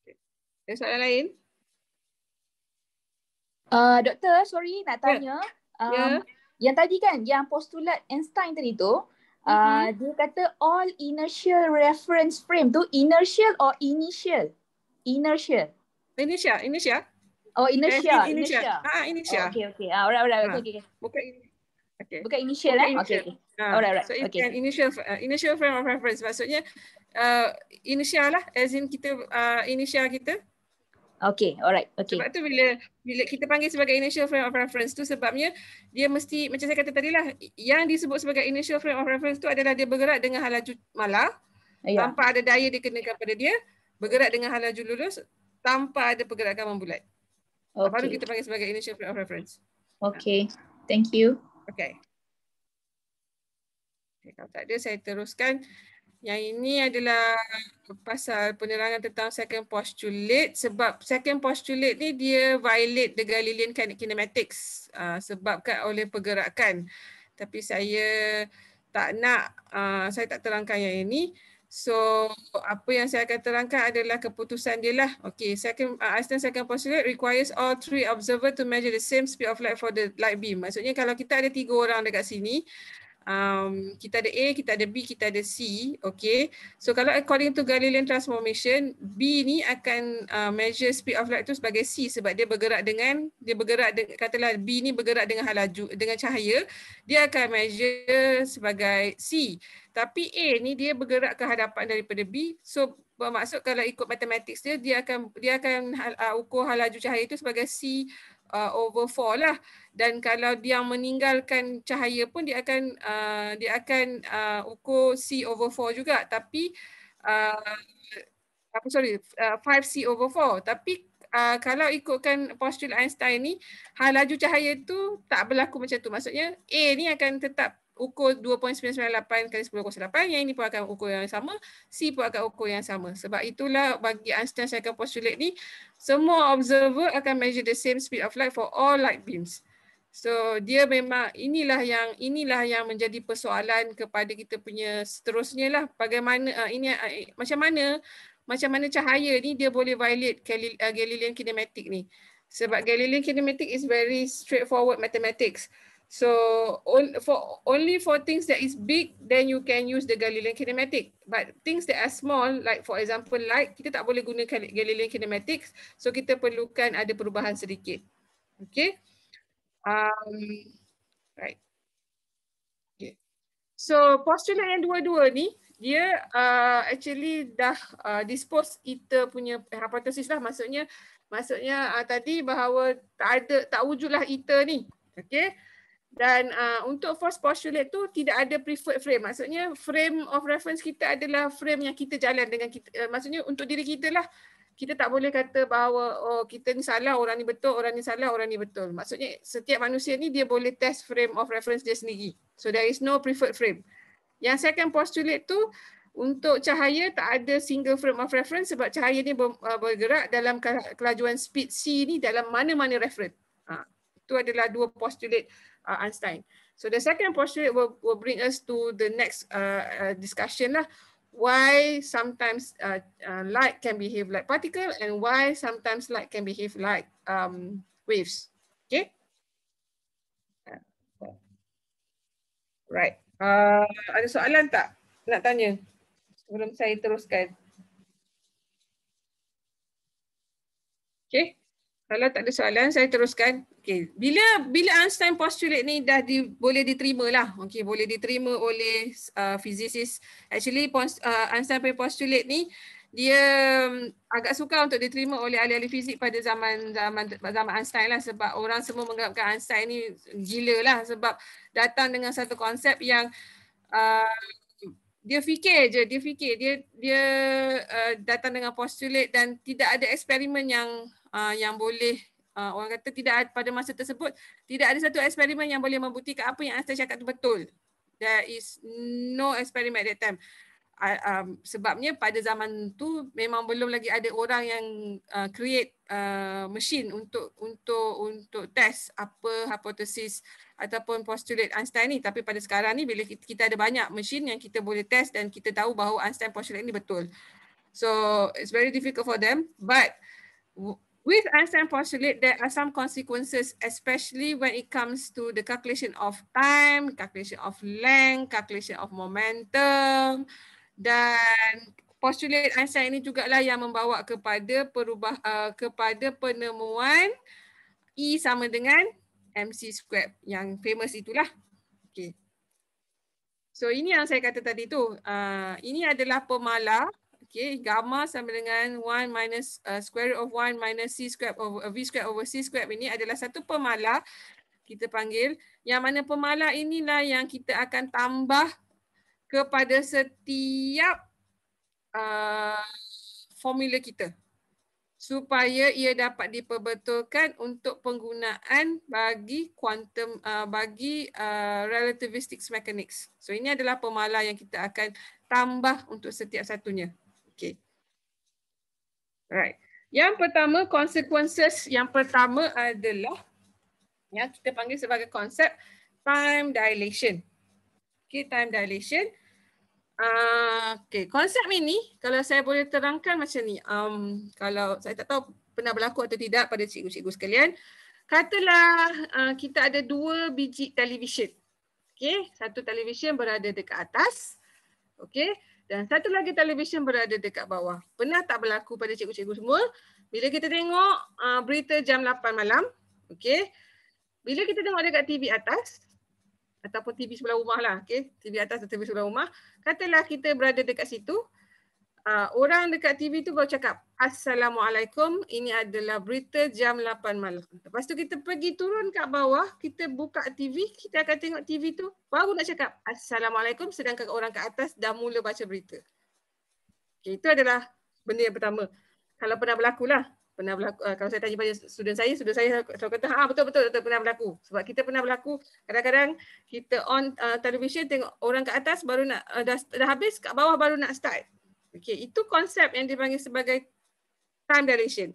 Okay. Ada soalan lain? Uh, doktor, sorry nak ya. tanya. Yeah. Um, yeah yang tadi kan yang postulat Einstein tadi tu uh, mm-hmm. uh, dia kata all inertial reference frame tu inertial or initial inertial inertial inertial oh inertial inertial ah inertial Okay okay. ah alright alright okay. okey bukan ini okey bukan initial lah. Okay. okey ah, alright alright okey so okay. initial uh, initial frame of reference maksudnya uh, inertial lah as in kita uh, inertial kita Okay, alright. Okay. Sebab tu bila bila kita panggil sebagai initial frame of reference tu sebabnya dia mesti macam saya kata tadi lah yang disebut sebagai initial frame of reference tu adalah dia bergerak dengan halaju malah yeah. tanpa ada daya dikenakan pada dia bergerak dengan halaju lulus tanpa ada pergerakan membulat. Okay. Baru kita panggil sebagai initial frame of reference. Okay, thank you. okay kalau tak ada saya teruskan. Yang ini adalah pasal penerangan tentang second postulate sebab second postulate ni dia violate the Galilean kinematics uh, sebabkan oleh pergerakan. Tapi saya tak nak, uh, saya tak terangkan yang ini. So apa yang saya akan terangkan adalah keputusan dia lah. Okay, second, uh, ah, Einstein second postulate requires all three observer to measure the same speed of light for the light beam. Maksudnya kalau kita ada tiga orang dekat sini, um, kita ada A, kita ada B, kita ada C. Okay. So kalau according to Galilean transformation, B ni akan uh, measure speed of light tu sebagai C sebab dia bergerak dengan, dia bergerak, de, katalah B ni bergerak dengan halaju, dengan cahaya, dia akan measure sebagai C. Tapi A ni dia bergerak ke hadapan daripada B. So bermaksud kalau ikut matematik dia dia akan dia akan uh, ukur halaju cahaya itu sebagai c uh, over 4 lah dan kalau dia meninggalkan cahaya pun dia akan uh, dia akan uh, ukur c over 4 juga tapi uh, apa sorry uh, 5c over 4 tapi Uh, kalau ikutkan postul Einstein ni, halaju cahaya tu tak berlaku macam tu. Maksudnya A ni akan tetap ukur 2.998 kali 10 kuasa 8 yang ini pun akan ukur yang sama C pun akan ukur yang sama sebab itulah bagi Einstein saya akan postulate ni semua observer akan measure the same speed of light for all light beams so dia memang inilah yang inilah yang menjadi persoalan kepada kita punya seterusnya lah bagaimana uh, ini uh, macam mana macam mana cahaya ni dia boleh violate Galil uh, ah, Galilean kinematik ni sebab Galilean kinematik is very straightforward mathematics So on, for only for things that is big, then you can use the Galilean kinematic. But things that are small, like for example light, kita tak boleh guna Galilean kinematics. So kita perlukan ada perubahan sedikit. Okay. Um, right. Okay. So postulat yang dua-dua ni, dia uh, actually dah uh, dispose kita punya hypothesis lah. Maksudnya, maksudnya uh, tadi bahawa tak ada, tak wujudlah ether ni. Okay dan uh, untuk force postulate tu tidak ada preferred frame maksudnya frame of reference kita adalah frame yang kita jalan dengan kita uh, maksudnya untuk diri kita lah kita tak boleh kata bahawa oh kita ni salah orang ni betul orang ni salah orang ni betul maksudnya setiap manusia ni dia boleh test frame of reference dia sendiri so there is no preferred frame yang second postulate tu untuk cahaya tak ada single frame of reference sebab cahaya ni uh, bergerak dalam kelajuan speed c ni dalam mana-mana reference ha, itu adalah dua postulate uh, Einstein. So the second postulate will, will bring us to the next uh, uh, discussion lah. Why sometimes uh, uh, light can behave like particle and why sometimes light can behave like um, waves. Okay. Right. Uh, ada soalan tak nak tanya sebelum saya teruskan? Okay. Kalau tak ada soalan, saya teruskan. Okey, bila bila Einstein postulate ni dah di, boleh diterima lah. Okey, boleh diterima oleh uh, fizikis. Actually, post, uh, Einstein punya postulate ni dia um, agak suka untuk diterima oleh ahli-ahli fizik pada zaman zaman zaman Einstein lah sebab orang semua menganggapkan Einstein ni gila lah sebab datang dengan satu konsep yang uh, dia fikir je, dia fikir dia dia uh, datang dengan postulate dan tidak ada eksperimen yang uh, yang boleh uh, orang kata tidak pada masa tersebut tidak ada satu eksperimen yang boleh membuktikan apa yang Einstein cakap itu betul. There is no experiment at that time. Uh, um, sebabnya pada zaman tu memang belum lagi ada orang yang uh, create uh, machine untuk untuk untuk test apa hipotesis ataupun postulate Einstein ni tapi pada sekarang ni bila kita, kita ada banyak machine yang kita boleh test dan kita tahu bahawa Einstein postulate ni betul so it's very difficult for them but With Einstein postulate, there are some consequences, especially when it comes to the calculation of time, calculation of length, calculation of momentum, dan postulate Einstein ini juga lah yang membawa kepada perubah uh, kepada penemuan E sama dengan mc squared yang famous itulah. Okay. So ini yang saya kata tadi tu. Uh, ini adalah pemalar Okay, gamma sama dengan 1 minus uh, square root of 1 minus c square over, uh, v square over c square ini adalah satu pemalar kita panggil. Yang mana pemalar inilah yang kita akan tambah kepada setiap uh, formula kita. Supaya ia dapat diperbetulkan untuk penggunaan bagi quantum uh, bagi uh, relativistic mechanics. So ini adalah pemalar yang kita akan tambah untuk setiap satunya. Okay. Right. Yang pertama, consequences yang pertama adalah yang kita panggil sebagai konsep time dilation. Okay, time dilation. Uh, ah, okay, konsep ini kalau saya boleh terangkan macam ni. Um, kalau saya tak tahu pernah berlaku atau tidak pada cikgu-cikgu sekalian. Katalah uh, kita ada dua biji televisyen. Okay, satu televisyen berada dekat atas. Okay, dan satu lagi televisyen berada dekat bawah. Pernah tak berlaku pada cikgu-cikgu semua? Bila kita tengok uh, berita jam 8 malam, okay? bila kita tengok dekat TV atas, ataupun TV sebelah rumah lah, okay? TV atas atau TV sebelah rumah, katalah kita berada dekat situ, Ah, orang dekat TV tu baru cakap Assalamualaikum, ini adalah berita jam 8 malam. Lepas tu kita pergi turun kat bawah, kita buka TV, kita akan tengok TV tu baru nak cakap Assalamualaikum sedangkan orang kat atas dah mula baca berita. Okay, itu adalah benda yang pertama. Kalau pernah berlaku lah. Pernah berlaku, uh, kalau saya tanya pada student saya, student saya selalu kata, ah betul, betul, betul, pernah berlaku. Sebab kita pernah berlaku, kadang-kadang kita on uh, ah, television tengok orang kat atas baru nak, uh, dah, dah habis, kat bawah baru nak start. Okey, itu konsep yang dipanggil sebagai time dilation.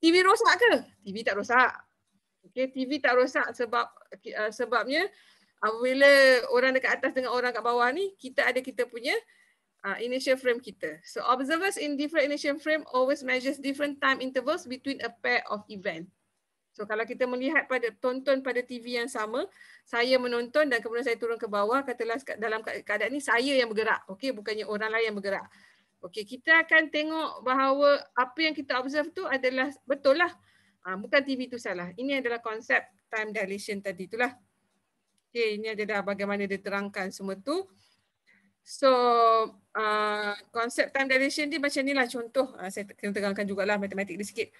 TV rosak ke? TV tak rosak. Okey, TV tak rosak sebab uh, sebabnya apabila orang dekat atas dengan orang dekat bawah ni, kita ada kita punya uh, initial frame kita. So observers in different initial frame always measures different time intervals between a pair of event. So kalau kita melihat pada tonton pada TV yang sama, saya menonton dan kemudian saya turun ke bawah, katalah dalam keadaan ni saya yang bergerak. Okey, bukannya orang lain yang bergerak. Okey, kita akan tengok bahawa apa yang kita observe tu adalah betul lah. Ha, bukan TV tu salah. Ini adalah konsep time dilation tadi tu lah. Okey, ini adalah bagaimana dia terangkan semua tu. So, uh, konsep time dilation ni macam ni lah contoh. Uh, saya kena terangkan jugalah matematik dia sikit.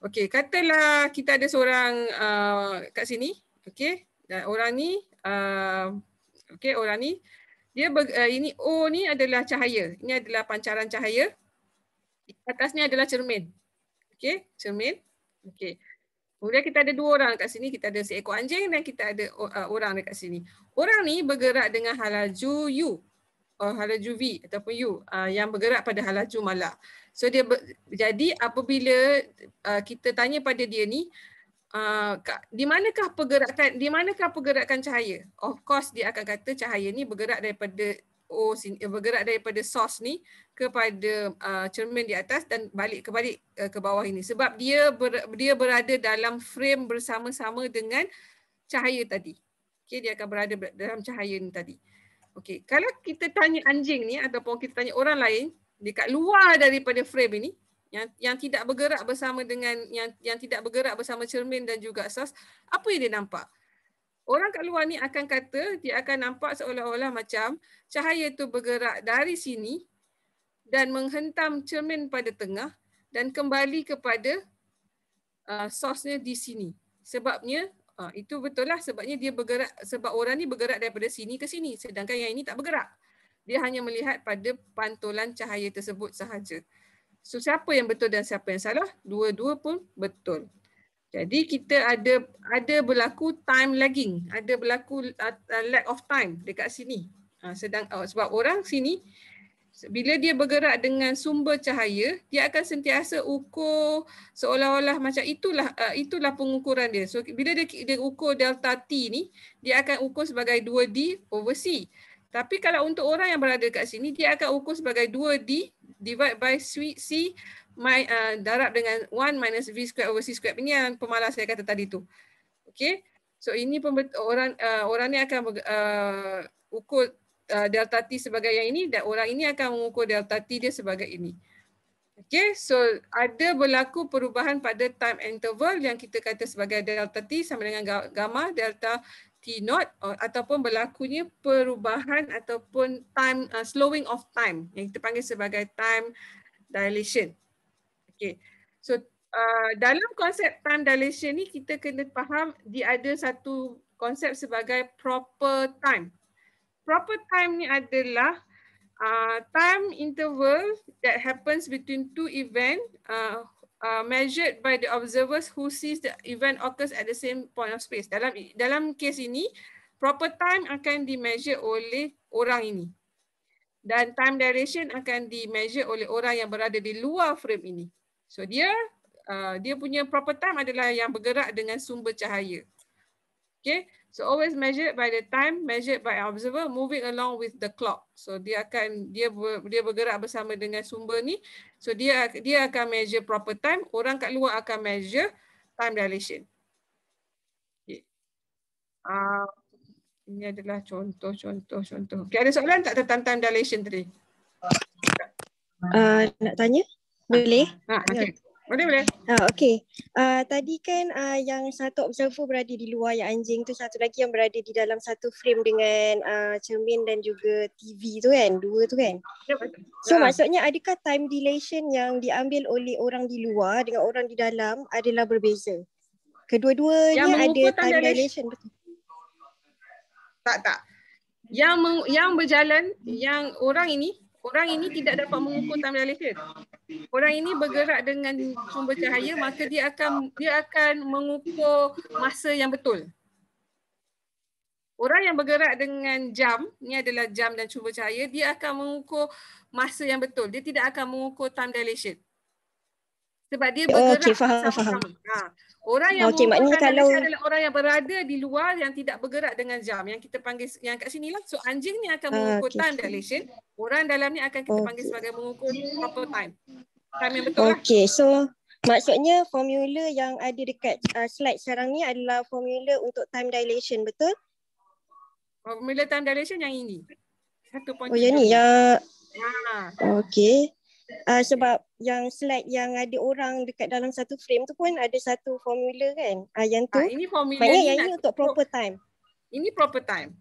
Okey, katalah kita ada seorang uh, kat sini. Okey, orang ni. Uh, Okey, orang ni dia ber, uh, eh, ini O ni adalah cahaya. Ini adalah pancaran cahaya. Di atas ni adalah cermin. Okey, cermin. Okey. Kemudian kita ada dua orang dekat sini, kita ada seekor anjing dan kita ada uh, orang dekat sini. Orang ni bergerak dengan halaju U. Uh, oh, halaju V ataupun U uh, ah, yang bergerak pada halaju malak. So dia ber, jadi apabila uh, kita tanya pada dia ni, uh, di manakah pergerakan di manakah pergerakan cahaya of course dia akan kata cahaya ni bergerak daripada oh sini, eh, bergerak daripada source ni kepada uh, cermin di atas dan balik ke balik uh, eh, ke bawah ini sebab dia ber, dia berada dalam frame bersama-sama dengan cahaya tadi okey dia akan berada dalam cahaya ni tadi okey kalau kita tanya anjing ni ataupun kita tanya orang lain dekat luar daripada frame ini yang yang tidak bergerak bersama dengan yang yang tidak bergerak bersama cermin dan juga sas apa yang dia nampak orang kat luar ni akan kata dia akan nampak seolah-olah macam cahaya itu bergerak dari sini dan menghentam cermin pada tengah dan kembali kepada uh, sosnya di sini sebabnya uh, itu betul lah sebabnya dia bergerak sebab orang ni bergerak daripada sini ke sini sedangkan yang ini tak bergerak dia hanya melihat pada pantulan cahaya tersebut sahaja. So siapa yang betul dan siapa yang salah? Dua-dua pun betul. Jadi kita ada ada berlaku time lagging, ada berlaku uh, lack of time dekat sini. Uh, sedang uh, sebab orang sini bila dia bergerak dengan sumber cahaya, dia akan sentiasa ukur seolah-olah macam itulah uh, itulah pengukuran dia. So bila dia dia ukur delta t ni, dia akan ukur sebagai 2d over c. Tapi kalau untuk orang yang berada dekat sini, dia akan ukur sebagai 2d divide by sweet C my uh, darab dengan 1 minus V squared over C squared. Ini yang pemalas saya kata tadi tu. Okay. So ini orang uh, orang ni akan uh, ukur uh, delta T sebagai yang ini dan orang ini akan mengukur delta T dia sebagai ini. Okay. So ada berlaku perubahan pada time interval yang kita kata sebagai delta T sama dengan gamma delta T0 uh, ataupun berlakunya perubahan ataupun time uh, slowing of time yang kita panggil sebagai time dilation. Okay. So uh, dalam konsep time dilation ni kita kena faham dia ada satu konsep sebagai proper time. Proper time ni adalah uh, time interval that happens between two event uh, Uh, measured by the observers who sees the event occurs at the same point of space. Dalam dalam kes ini, proper time akan dimeasure oleh orang ini. Dan time duration akan dimeasure oleh orang yang berada di luar frame ini. So dia uh, dia punya proper time adalah yang bergerak dengan sumber cahaya. Okay, so always measured by the time measured by observer moving along with the clock. So dia akan dia ber, dia bergerak bersama dengan sumber ni So dia dia akan measure proper time, orang kat luar akan measure time dilation. Okay. Uh, ini adalah contoh contoh contoh. Okay, ada soalan tak tentang time dilation tadi? Uh, nak tanya? Boleh. Ha, ah, okay. Boleh boleh. Ha ah, okey. Uh, tadi kan uh, yang satu observer berada di luar yang anjing tu satu lagi yang berada di dalam satu frame dengan uh, cermin dan juga TV tu kan, dua tu kan. So ya. maksudnya adakah time dilation yang diambil oleh orang di luar dengan orang di dalam adalah berbeza? Kedua-duanya ada time dilation, dilation betul. Tak tak. Yang yang berjalan yang orang ini Orang ini tidak dapat mengukur tanda laser. Orang ini bergerak dengan sumber cahaya, maka dia akan dia akan mengukur masa yang betul. Orang yang bergerak dengan jam, ini adalah jam dan sumber cahaya, dia akan mengukur masa yang betul. Dia tidak akan mengukur time dilation. Sebab dia eh, bergerak oh, okay, faham, sama-sama. Faham. Ha. Orang yang okay, maknanya kalau adalah orang yang berada di luar yang tidak bergerak dengan jam yang kita panggil yang kat lah so anjing ni akan ah, mengukur okay, time dilation. Orang dalam ni akan kita okay. panggil sebagai mengukur proper time. Time yang betul. Lah. Okey, lah. so maksudnya formula yang ada dekat uh, slide sekarang ni adalah formula untuk time dilation, betul? Formula time dilation yang ini. 1.3. Oh, yang ni ya. Okay uh, sebab yang slide yang ada orang dekat dalam satu frame tu pun ada satu formula kan uh, yang tu uh, ini formula banyak ini yang ini untuk proper pro time ini proper time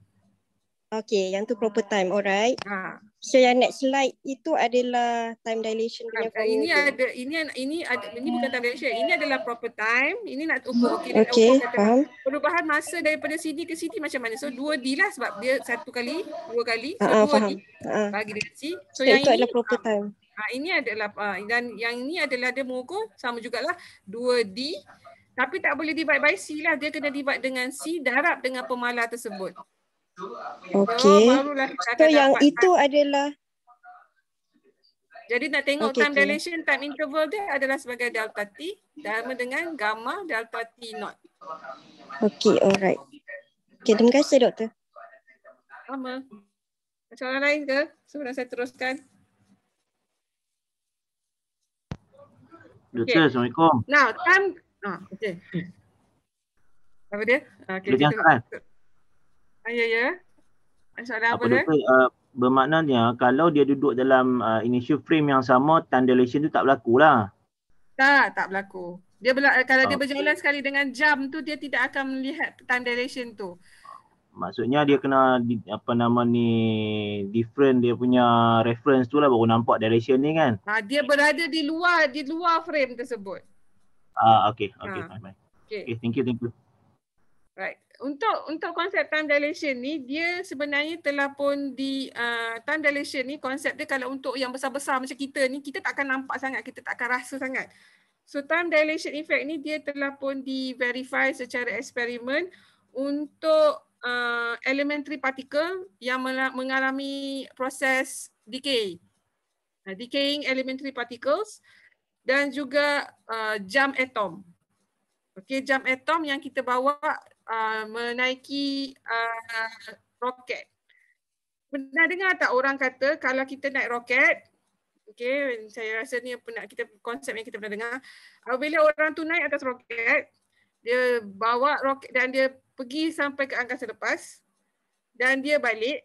Okay, yang tu proper time, alright. Ha. So yang next slide itu adalah time dilation punya formula. Ini ada, ini ini ada, ini bukan time dilation. Ini adalah proper time. Ini nak ukur. Okay, okay ukur faham. Perubahan masa daripada sini ke sini macam mana? So dua D lah sebab dia satu kali, dua kali, so, ha, dua faham. D. Ha. Bagi dia C. So, so yang itu ini, adalah proper time. Ha, ini adalah ha, dan yang ini adalah dia mengukur sama jugalah 2D tapi tak boleh divide by C lah. Dia kena divide dengan C darab dengan pemalar tersebut. Okey. So yang dapat. itu adalah jadi nak tengok okay, time okay. dilation, time interval dia adalah sebagai delta T sama dengan gamma delta T naught. Okey, alright. Okay terima kasih doktor. Sama. Soalan lain ke? Sebelum saya teruskan. Okay. Doktor, Assalamualaikum. Now, time. Ah, okay. Apa dia? Ah, okay, Boleh cakap kan? Eh? Ah, ya, ya. Soalan apa, apa dia? uh, bermaknanya kalau dia duduk dalam uh, initial frame yang sama, time dilation tu tak berlaku lah. Tak, tak berlaku. Dia bela- kalau okay. dia ah, berjalan sekali dengan jam tu, dia tidak akan melihat time dilation tu maksudnya dia kena apa nama ni different dia punya reference tu lah baru nampak direction ni kan ha, dia berada di luar di luar frame tersebut ah okey okey ha. okay. okay thank you thank you right untuk untuk konsep time dilation ni dia sebenarnya telah pun di uh, time dilation ni konsep dia kalau untuk yang besar-besar macam kita ni kita tak akan nampak sangat kita tak akan rasa sangat so time dilation effect ni dia telah pun di verify secara eksperimen untuk uh, elementary particle yang mengalami proses decay. Uh, decaying elementary particles dan juga uh, jam atom. Okey, jam atom yang kita bawa uh, menaiki uh, roket. Pernah dengar tak orang kata kalau kita naik roket, okey, saya rasa ni nak kita konsep yang kita pernah dengar. Apabila orang tu naik atas roket, dia bawa roket dan dia pergi sampai ke angkasa lepas dan dia balik.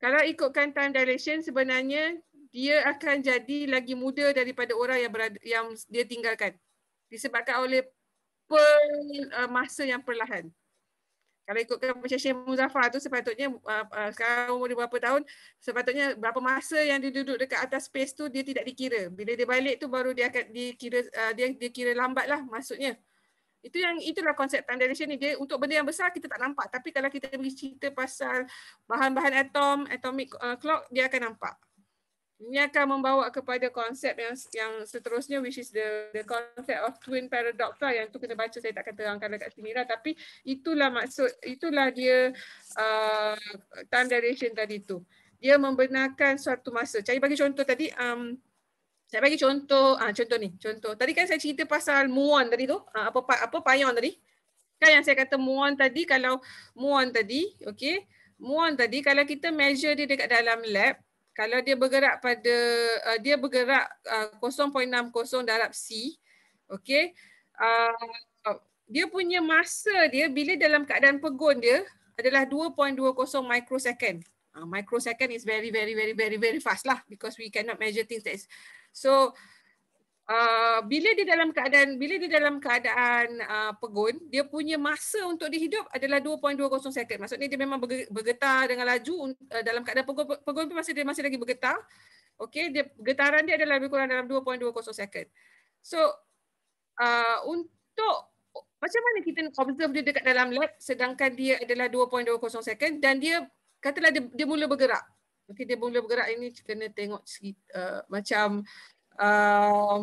Kalau ikutkan time dilation sebenarnya dia akan jadi lagi muda daripada orang yang berada, yang dia tinggalkan. Disebabkan oleh per, uh, masa yang perlahan. Kalau ikutkan macam Syekh Muzaffar tu sepatutnya uh, uh, sekarang umur dia berapa tahun sepatutnya berapa masa yang dia duduk dekat atas space tu dia tidak dikira. Bila dia balik tu baru dia akan dikira uh, dia dia kira lambatlah maksudnya. Itu yang itulah konsep time dilation ni. Jadi untuk benda yang besar kita tak nampak. Tapi kalau kita beri cerita pasal bahan-bahan atom, atomic uh, clock, dia akan nampak. Ini akan membawa kepada konsep yang yang seterusnya which is the the concept of twin paradox lah yang tu kena baca saya takkan terangkan dekat sini lah tapi itulah maksud itulah dia uh, time dilation tadi tu dia membenarkan suatu masa. Saya bagi contoh tadi um, saya bagi contoh ah contoh ni contoh tadi kan saya cerita pasal muon tadi tu ah, apa apa payon tadi kan yang saya kata muon tadi kalau muon tadi okey muon tadi kalau kita measure dia dekat dalam lab kalau dia bergerak pada uh, dia bergerak uh, ah, 0.60 darab c okey uh, dia punya masa dia bila dalam keadaan pegun dia adalah 2.20 microsecond uh, microsecond is very very very very very fast lah because we cannot measure things that is So uh, bila dia dalam keadaan bila dia dalam keadaan uh, pegun, dia punya masa untuk dihidup adalah 2.20 second. Maksudnya dia memang bergetar dengan laju uh, dalam keadaan pegun pegun pun masih dia masih lagi bergetar. Okey, dia getaran dia adalah lebih kurang dalam 2.20 second. So uh, untuk macam mana kita observe dia dekat dalam lab sedangkan dia adalah 2.20 second dan dia katalah dia, dia mula bergerak Okay, dia mula bergerak ini kena tengok uh, macam uh,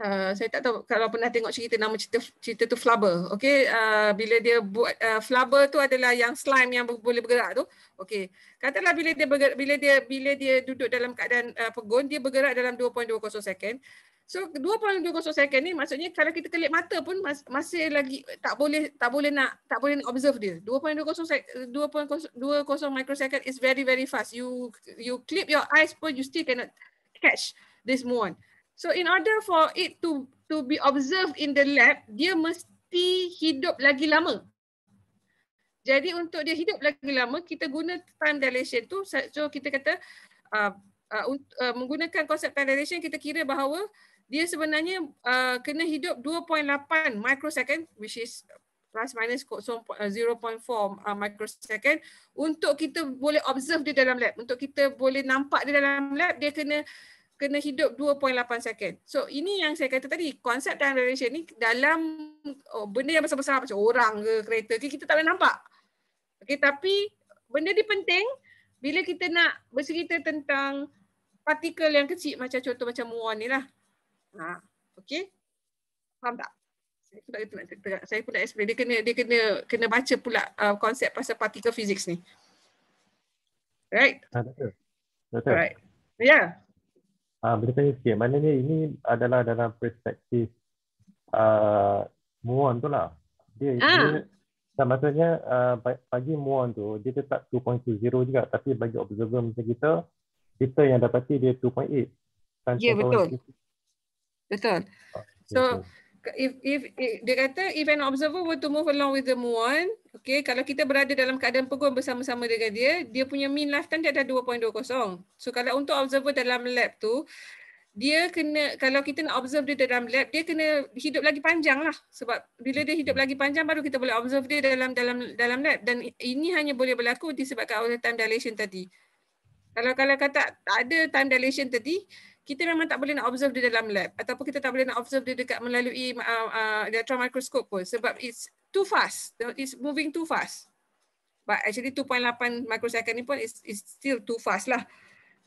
uh, saya tak tahu kalau pernah tengok cerita nama cerita cerita tu flubber. Okey, uh, bila dia buat uh, flubber tu adalah yang slime yang boleh bergerak tu. Okey, katalah bila dia bergerak, bila dia bila dia duduk dalam keadaan uh, pegun dia bergerak dalam 2.20 second. So dua dua 2.02 second ni maksudnya kalau kita kelip mata pun masih lagi tak boleh tak boleh nak tak boleh nak observe dia. dua dua dua dua 2.20 microsecond is very very fast. You you clip your eyes pun you still cannot catch this moon So in order for it to to be observed in the lab, dia mesti hidup lagi lama. Jadi untuk dia hidup lagi lama, kita guna time dilation tu. So kita kata uh, uh, uh, menggunakan konsep time dilation kita kira bahawa dia sebenarnya uh, kena hidup 2.8 microsecond which is plus minus 0.4 uh, uh, microsecond untuk kita boleh observe dia dalam lab untuk kita boleh nampak dia dalam lab dia kena kena hidup 2.8 second. So ini yang saya kata tadi konsep time dilation ni dalam oh, benda yang besar-besar macam orang ke kereta ke kita tak boleh nampak. Okay, tapi benda ni penting bila kita nak bercerita tentang partikel yang kecil macam contoh macam muon ni lah. Ha, okey. Faham tak? Saya pun pula itu nak cerita. Saya pula explain. Dia kena dia kena kena baca pula uh, konsep pasal particle physics ni. Right? Ah, betul. Right. Ya. Yeah. Uh, boleh tanya sikit. Maknanya ini adalah dalam perspektif uh, muon tu lah. Dia, ha. dia maksudnya uh, bagi muon tu, dia tetap 2.20 juga. Tapi bagi observer macam kita, kita yang dapati dia 2.8. Ya, yeah, betul. Betul. Ah, so if, if if dia kata if an observer were to move along with the muon, okay, kalau kita berada dalam keadaan pegun bersama-sama dengan dia, dia punya mean lifetime dia ada 2.20. So kalau untuk observer dalam lab tu, dia kena kalau kita nak observe dia dalam lab, dia kena hidup lagi panjang lah. Sebab bila dia hidup lagi panjang baru kita boleh observe dia dalam dalam dalam lab dan ini hanya boleh berlaku disebabkan oleh time dilation tadi. Kalau kalau kata tak ada time dilation tadi, kita memang tak boleh nak observe di dalam lab ataupun kita tak boleh nak observe dia dekat melalui uh, uh, electron microscope pun sebab it's too fast it's moving too fast but actually 2.8 microsecond ni pun is is still too fast lah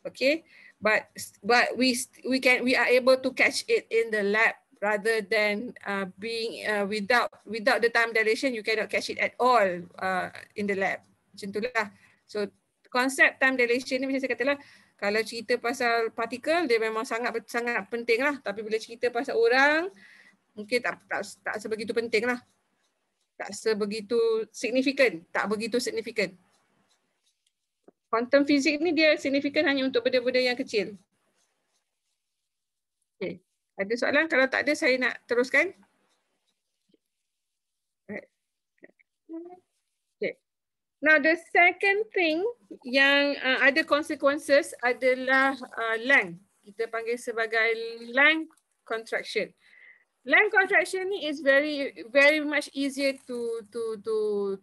okay but but we we can we are able to catch it in the lab rather than uh, being uh, without without the time dilation you cannot catch it at all uh, in the lab macam itulah so concept time dilation ni macam saya katalah kalau cerita pasal partikel dia memang sangat sangat penting lah. tapi bila cerita pasal orang mungkin tak tak, tak sebegitu lah, tak sebegitu signifikan tak begitu signifikan quantum fizik ni dia signifikan hanya untuk benda-benda yang kecil Okay, ada soalan kalau tak ada saya nak teruskan Now the second thing yang uh, ada consequences adalah uh, length. Kita panggil sebagai length contraction. Length contraction ni is very very much easier to to to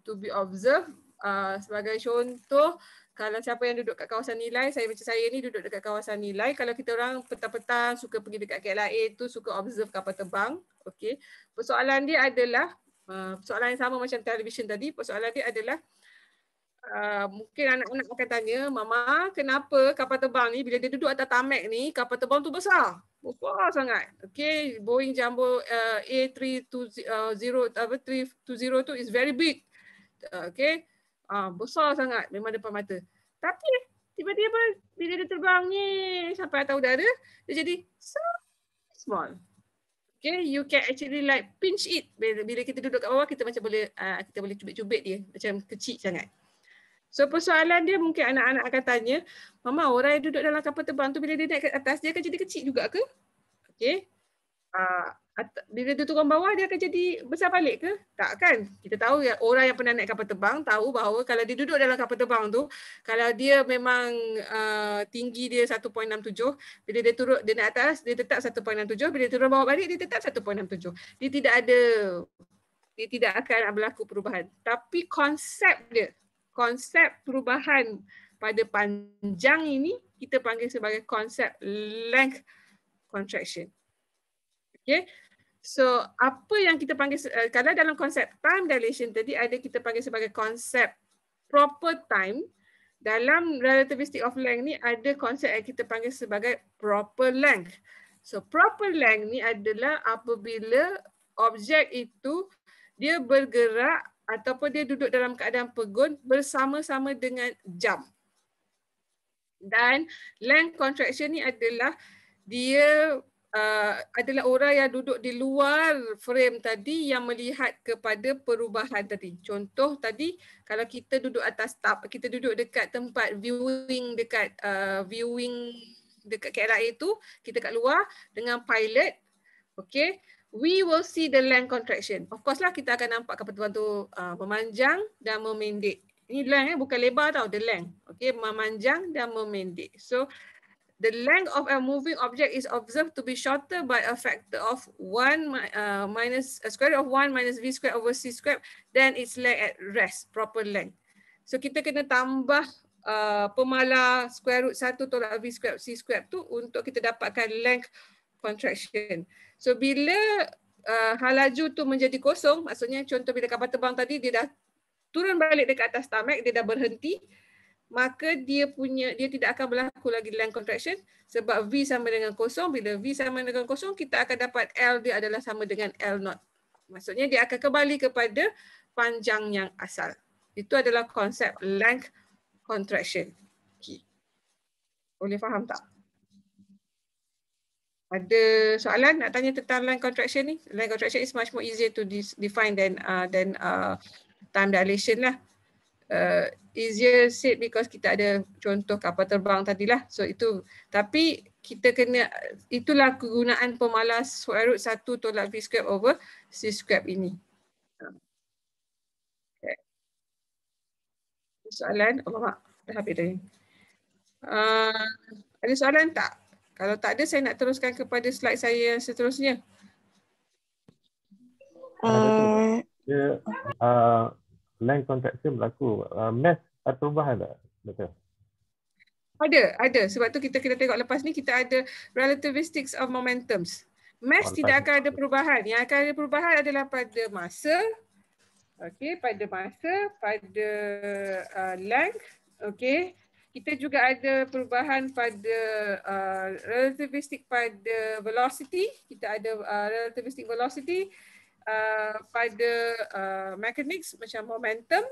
to be observed. Uh, sebagai contoh, kalau siapa yang duduk kat kawasan nilai, saya macam saya ni duduk dekat kawasan nilai. Kalau kita orang petang-petang suka pergi dekat KLIA tu suka observe kapal terbang. Okey. Persoalan dia adalah, uh, persoalan yang sama macam television tadi, persoalan dia adalah uh, mungkin anak-anak akan tanya, Mama, kenapa kapal terbang ni bila dia duduk atas tamak ni, kapal terbang tu besar? Besar sangat. Okay, Boeing Jumbo uh, A320 uh, tu is very big. Uh, okay, uh, besar sangat memang depan mata. Tapi tiba-tiba bila dia terbang ni sampai atas udara, dia jadi so small. Okay, you can actually like pinch it. Bila, bila kita duduk kat bawah, kita macam boleh uh, kita boleh cubit-cubit dia. Macam kecil sangat. So persoalan dia mungkin anak-anak akan tanya, mama orang yang duduk dalam kapal terbang tu bila dia naik ke atas dia akan jadi kecil juga ke? Okey. Uh, bila dia turun bawah dia akan jadi besar balik ke? Tak kan? Kita tahu ya orang yang pernah naik kapal terbang tahu bahawa kalau dia duduk dalam kapal terbang tu, kalau dia memang uh, tinggi dia 1.67, bila dia turun dia naik atas dia tetap 1.67, bila dia turun bawah balik dia tetap 1.67. Dia tidak ada dia tidak akan berlaku perubahan. Tapi konsep dia, konsep perubahan pada panjang ini kita panggil sebagai konsep length contraction. Okay. So apa yang kita panggil, eh, kalau dalam konsep time dilation tadi ada kita panggil sebagai konsep proper time. Dalam relativistic of length ni ada konsep yang kita panggil sebagai proper length. So proper length ni adalah apabila objek itu dia bergerak ataupun dia duduk dalam keadaan pegun bersama-sama dengan jam. Dan length contraction ni adalah dia uh, adalah orang yang duduk di luar frame tadi yang melihat kepada perubahan tadi. Contoh tadi kalau kita duduk atas tap, kita duduk dekat tempat viewing dekat uh, viewing dekat KLIA itu kita kat luar dengan pilot, okey we will see the length contraction. Of course lah kita akan nampak kepertuan tu uh, memanjang dan memendek. Ini length eh, bukan lebar tau, the length. Okay, memanjang dan memendek. So, the length of a moving object is observed to be shorter by a factor of 1 uh, minus, a square of 1 minus V square over C square, than its length at rest, proper length. So, kita kena tambah uh, pemalar square root 1 tolak V square, C square tu untuk kita dapatkan length contraction. So bila uh, halaju tu menjadi kosong, maksudnya contoh bila kapal terbang tadi dia dah turun balik dekat atas tarmac, dia dah berhenti, maka dia punya dia tidak akan berlaku lagi land contraction sebab V sama dengan kosong. Bila V sama dengan kosong, kita akan dapat L dia adalah sama dengan L naught. Maksudnya dia akan kembali kepada panjang yang asal. Itu adalah konsep length contraction. Okay. Boleh faham tak? ada soalan nak tanya tentang line contraction ni? Line contraction is much more easier to define than uh, than uh, time dilation lah. Uh, easier said because kita ada contoh kapal terbang tadi lah. So itu tapi kita kena itulah kegunaan pemalas square satu tolak v square over c square ini. Soalan, oh, mak, dah habis dah. Uh, ada soalan tak? Kalau tak ada, saya nak teruskan kepada slide saya yang seterusnya. Uh, uh, line contraction berlaku. Uh, ah, mass atau perubahan tak? Betul. Ada, ada. Sebab tu kita kena tengok lepas ni, kita ada relativistics of momentums. Mass tidak akan ada perubahan. Yang akan ada perubahan adalah pada masa. Okay, pada masa, pada uh, length. Okay kita juga ada perubahan pada uh, relativistik pada velocity kita ada uh, relativistik velocity uh, pada uh, mechanics macam momentum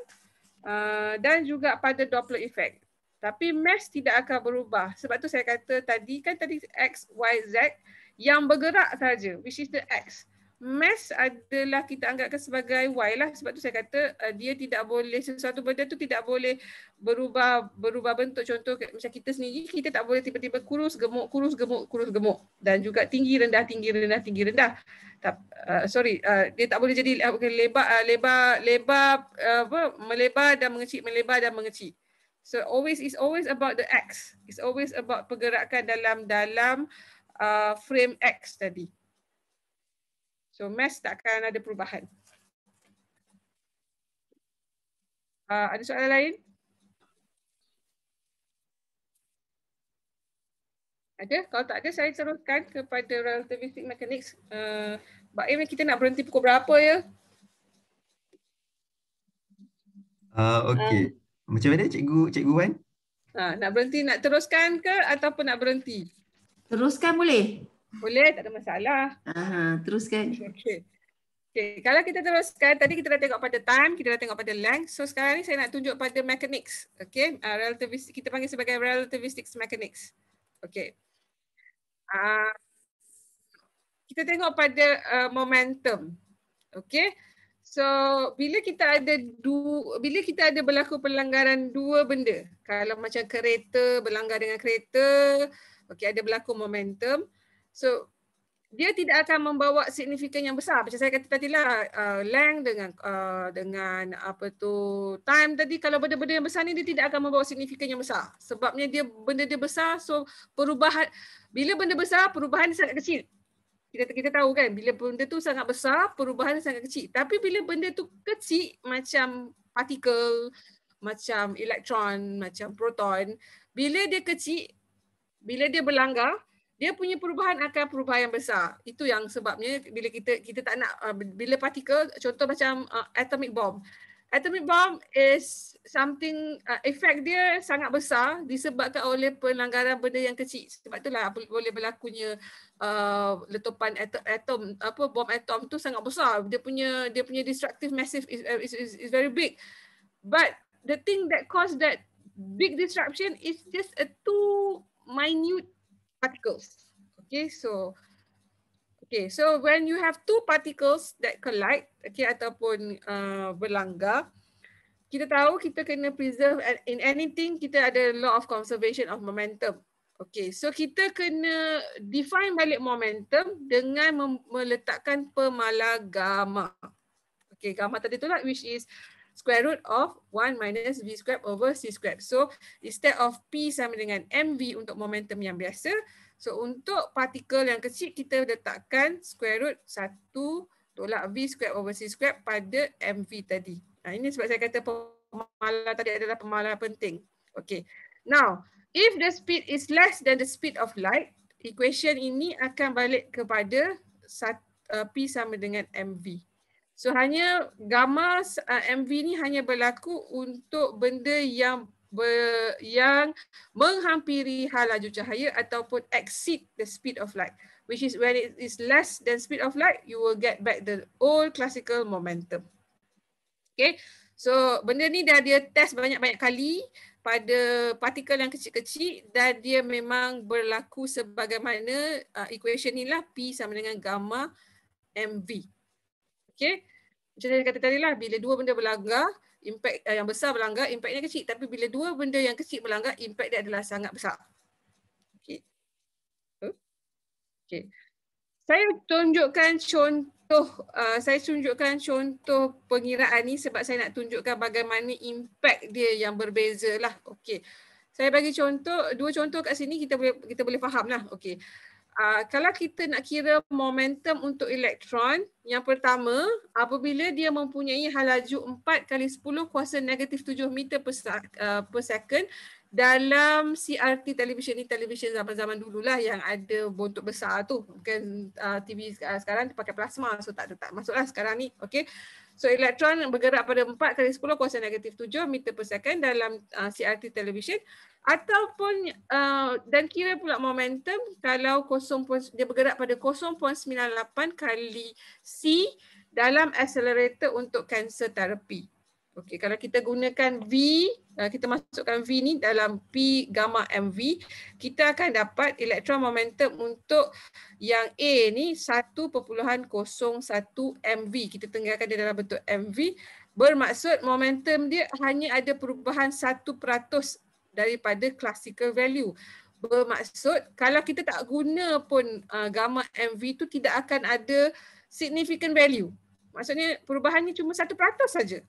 uh, dan juga pada doppler effect tapi mass tidak akan berubah sebab tu saya kata tadi kan tadi x y z yang bergerak saja which is the x mass adalah kita anggapkan sebagai y lah sebab tu saya kata uh, dia tidak boleh sesuatu benda tu tidak boleh berubah berubah bentuk contoh macam kita sendiri kita tak boleh tiba-tiba kurus gemuk kurus gemuk kurus gemuk dan juga tinggi rendah tinggi rendah tinggi rendah tak uh, sorry uh, dia tak boleh jadi uh, lebar uh, lebar lebar uh, apa melebar dan mengecil melebar dan mengecil so always is always about the x it's always about pergerakan dalam dalam uh, frame x tadi So mass akan ada perubahan. Uh, ada soalan lain? Ada? Kalau tak ada, saya teruskan kepada relativistic mechanics. Uh, ah, Baik, kita nak berhenti pukul berapa ya? Ah uh, okey. Uh, Macam mana cikgu cikgu Wan? Uh, nak berhenti nak teruskan ke ataupun nak berhenti? Teruskan boleh. Boleh, tak ada masalah. Aha, teruskan. Okay. okay. Kalau kita teruskan, tadi kita dah tengok pada time, kita dah tengok pada length. So sekarang ni saya nak tunjuk pada mechanics. Okay, uh, ah, relativistik kita panggil sebagai relativistic mechanics. Okay. Uh, kita tengok pada uh, momentum. Okay. So bila kita ada dua, bila kita ada berlaku pelanggaran dua benda, kalau macam kereta berlanggar dengan kereta, okay, ada berlaku momentum. So dia tidak akan membawa signifikan yang besar. Macam saya kata tadi lah, uh, length dengan uh, dengan apa tu time tadi. Kalau benda-benda yang besar ni, dia tidak akan membawa signifikan yang besar. Sebabnya dia benda dia besar, so perubahan bila benda besar perubahan sangat kecil. Kita kita tahu kan, bila benda tu sangat besar perubahan sangat kecil. Tapi bila benda tu kecil macam partikel, macam elektron, macam proton, bila dia kecil, bila dia berlanggar, dia punya perubahan akan perubahan yang besar. Itu yang sebabnya bila kita kita tak nak uh, bila partikel contoh macam uh, atomic bomb. Atomic bomb is something uh, effect dia sangat besar disebabkan oleh pelanggaran benda yang kecil. Sebab itulah boleh berlakunya uh, letupan atom, atom apa bom atom tu sangat besar. Dia punya dia punya destructive massive is uh, is is, is very big. But the thing that cause that big disruption is just a too minute particles. Okay, so okay, so when you have two particles that collide, okay, ataupun uh, berlanggar, kita tahu kita kena preserve in anything, kita ada law of conservation of momentum. Okay, so kita kena define balik momentum dengan meletakkan pemalar gamma. Okay, gamma tadi tu lah, which is square root of 1 minus V squared over C squared. So instead of P sama dengan MV untuk momentum yang biasa. So untuk partikel yang kecil kita letakkan square root 1 tolak V squared over C squared pada MV tadi. Nah, ini sebab saya kata pemalar tadi adalah pemalar penting. Okay. Now, if the speed is less than the speed of light, equation ini akan balik kepada eh, P sama dengan MV. So hanya gamma uh, MV ni hanya berlaku untuk benda yang ber, yang menghampiri hal laju cahaya ataupun exceed the speed of light. Which is when it is less than speed of light, you will get back the old classical momentum. Okay, so benda ni dah dia test banyak-banyak kali pada partikel yang kecil-kecil dan dia memang berlaku sebagaimana uh, equation ni lah P sama dengan gamma MV. Okay, Macam saya kata tadi lah, bila dua benda berlanggar, impact eh, yang besar berlanggar, impactnya kecil. Tapi bila dua benda yang kecil berlanggar, impact dia adalah sangat besar. Okey. Okay. Saya tunjukkan contoh, uh, saya tunjukkan contoh pengiraan ni sebab saya nak tunjukkan bagaimana impact dia yang berbeza lah. Okay, Saya bagi contoh, dua contoh kat sini kita boleh kita boleh faham lah. Okay uh, kalau kita nak kira momentum untuk elektron, yang pertama, apabila dia mempunyai halaju 4 kali 10 kuasa negatif 7 meter per, uh, per second, dalam CRT television ni television zaman-zaman dululah yang ada bontot besar tu kan uh, ah, TV uh, ah, sekarang pakai plasma so tak tak masuklah sekarang ni okey so elektron bergerak pada 4 kali 10 kuasa negatif 7 meter per second dalam uh, ah, CRT television ataupun uh, dan kira pula momentum kalau 0. dia bergerak pada 0.98 kali C dalam accelerator untuk cancer therapy okey kalau kita gunakan V Eh, kita masukkan V ni dalam P gamma MV, kita akan dapat elektron momentum untuk yang A ni 1.01 MV. Kita tinggalkan dia dalam bentuk MV. Bermaksud momentum dia hanya ada perubahan 1% daripada classical value. Bermaksud kalau kita tak guna pun eh, gamma MV tu tidak akan ada significant value. Maksudnya perubahannya cuma 1% saja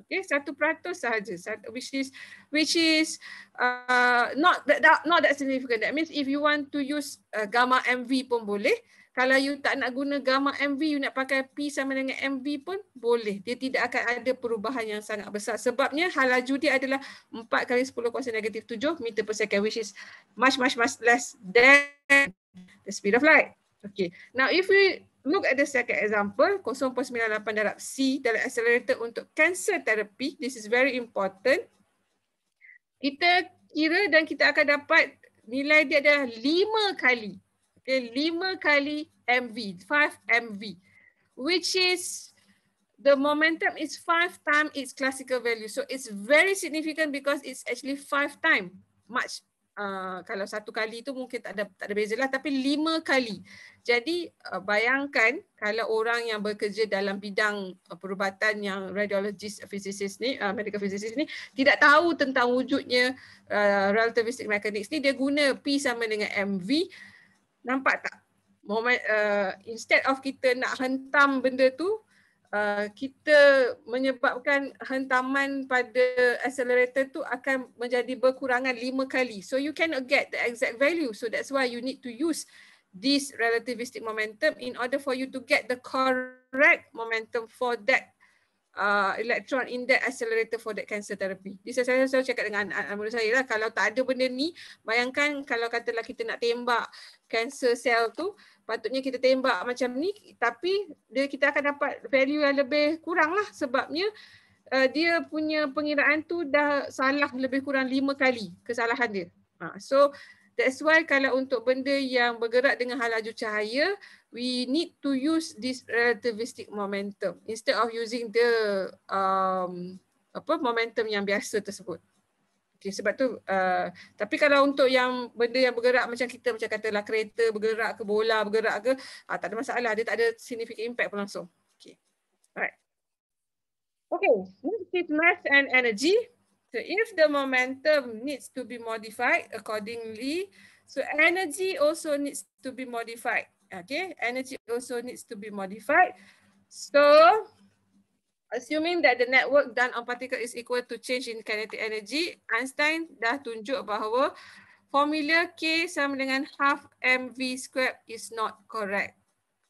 okay satu peratus sahaja satu, which is which is uh, not that, that not that significant that means if you want to use uh, gamma mv pun boleh kalau you tak nak guna gamma mv you nak pakai p sama dengan mv pun boleh dia tidak akan ada perubahan yang sangat besar sebabnya halaju dia adalah 4 kali 10 kuasa negatif 7 meter per second which is much much much less than the speed of light okay now if we look at the second example, 0.98 darab C dalam accelerator untuk cancer therapy. This is very important. Kita kira dan kita akan dapat nilai dia adalah 5 kali. Okay, 5 kali MV, 5 MV. Which is the momentum is 5 times its classical value. So it's very significant because it's actually 5 times much uh, kalau satu kali tu mungkin tak ada tak ada bezalah tapi lima kali. Jadi uh, bayangkan kalau orang yang bekerja dalam bidang uh, perubatan yang radiologist physicist ni, uh, medical physicist ni tidak tahu tentang wujudnya uh, relativistic mechanics ni dia guna P sama dengan MV. Nampak tak? Moment uh, instead of kita nak hentam benda tu, Uh, kita menyebabkan hentaman pada accelerator tu akan menjadi berkurangan lima kali. So you cannot get the exact value. So that's why you need to use this relativistic momentum in order for you to get the correct momentum for that uh, electron in that accelerator for that cancer therapy. This is saya selalu cakap dengan menurut saya lah, kalau tak ada benda ni, bayangkan kalau katalah kita nak tembak cancer cell tu, uh, patutnya kita tembak macam ni tapi dia kita akan dapat value yang lebih kurang lah sebabnya uh, dia punya pengiraan tu dah salah lebih kurang lima kali kesalahan dia. Ha, so that's why kalau untuk benda yang bergerak dengan halaju cahaya we need to use this relativistic momentum instead of using the um, apa momentum yang biasa tersebut. Okay, sebab tu, uh, tapi kalau untuk yang benda yang bergerak macam kita, macam katalah kereta bergerak ke bola bergerak ke, uh, tak ada masalah. Dia tak ada significant impact pun langsung. Okay. Alright. Okay, this is mass and energy. So if the momentum needs to be modified accordingly, so energy also needs to be modified. Okay, energy also needs to be modified. So, Assuming that the network done on particle is equal to change in kinetic energy, Einstein dah tunjuk bahawa formula K sama dengan half mv squared is not correct.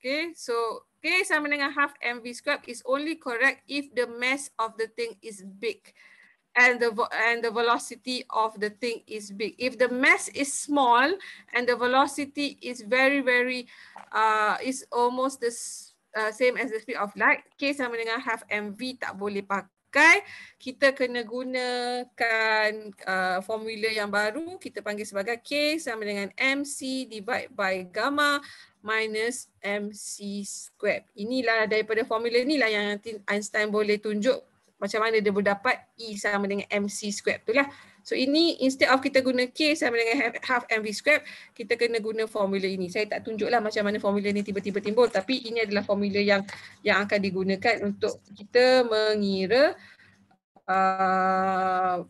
Okay, so K sama dengan half mv squared is only correct if the mass of the thing is big and the and the velocity of the thing is big. If the mass is small and the velocity is very very uh is almost the uh, same as the speed of light. K sama dengan half mv tak boleh pakai. Kita kena gunakan uh, formula yang baru. Kita panggil sebagai K sama dengan mc divide by gamma minus mc squared. Inilah daripada formula ni lah yang Einstein boleh tunjuk macam mana dia boleh dapat E sama dengan mc squared tu lah. So ini instead of kita guna K sama dengan ha- half MV square, kita kena guna formula ini. Saya tak tunjuklah macam mana formula ini tiba-tiba timbul tapi ini adalah formula yang yang akan digunakan untuk kita mengira uh,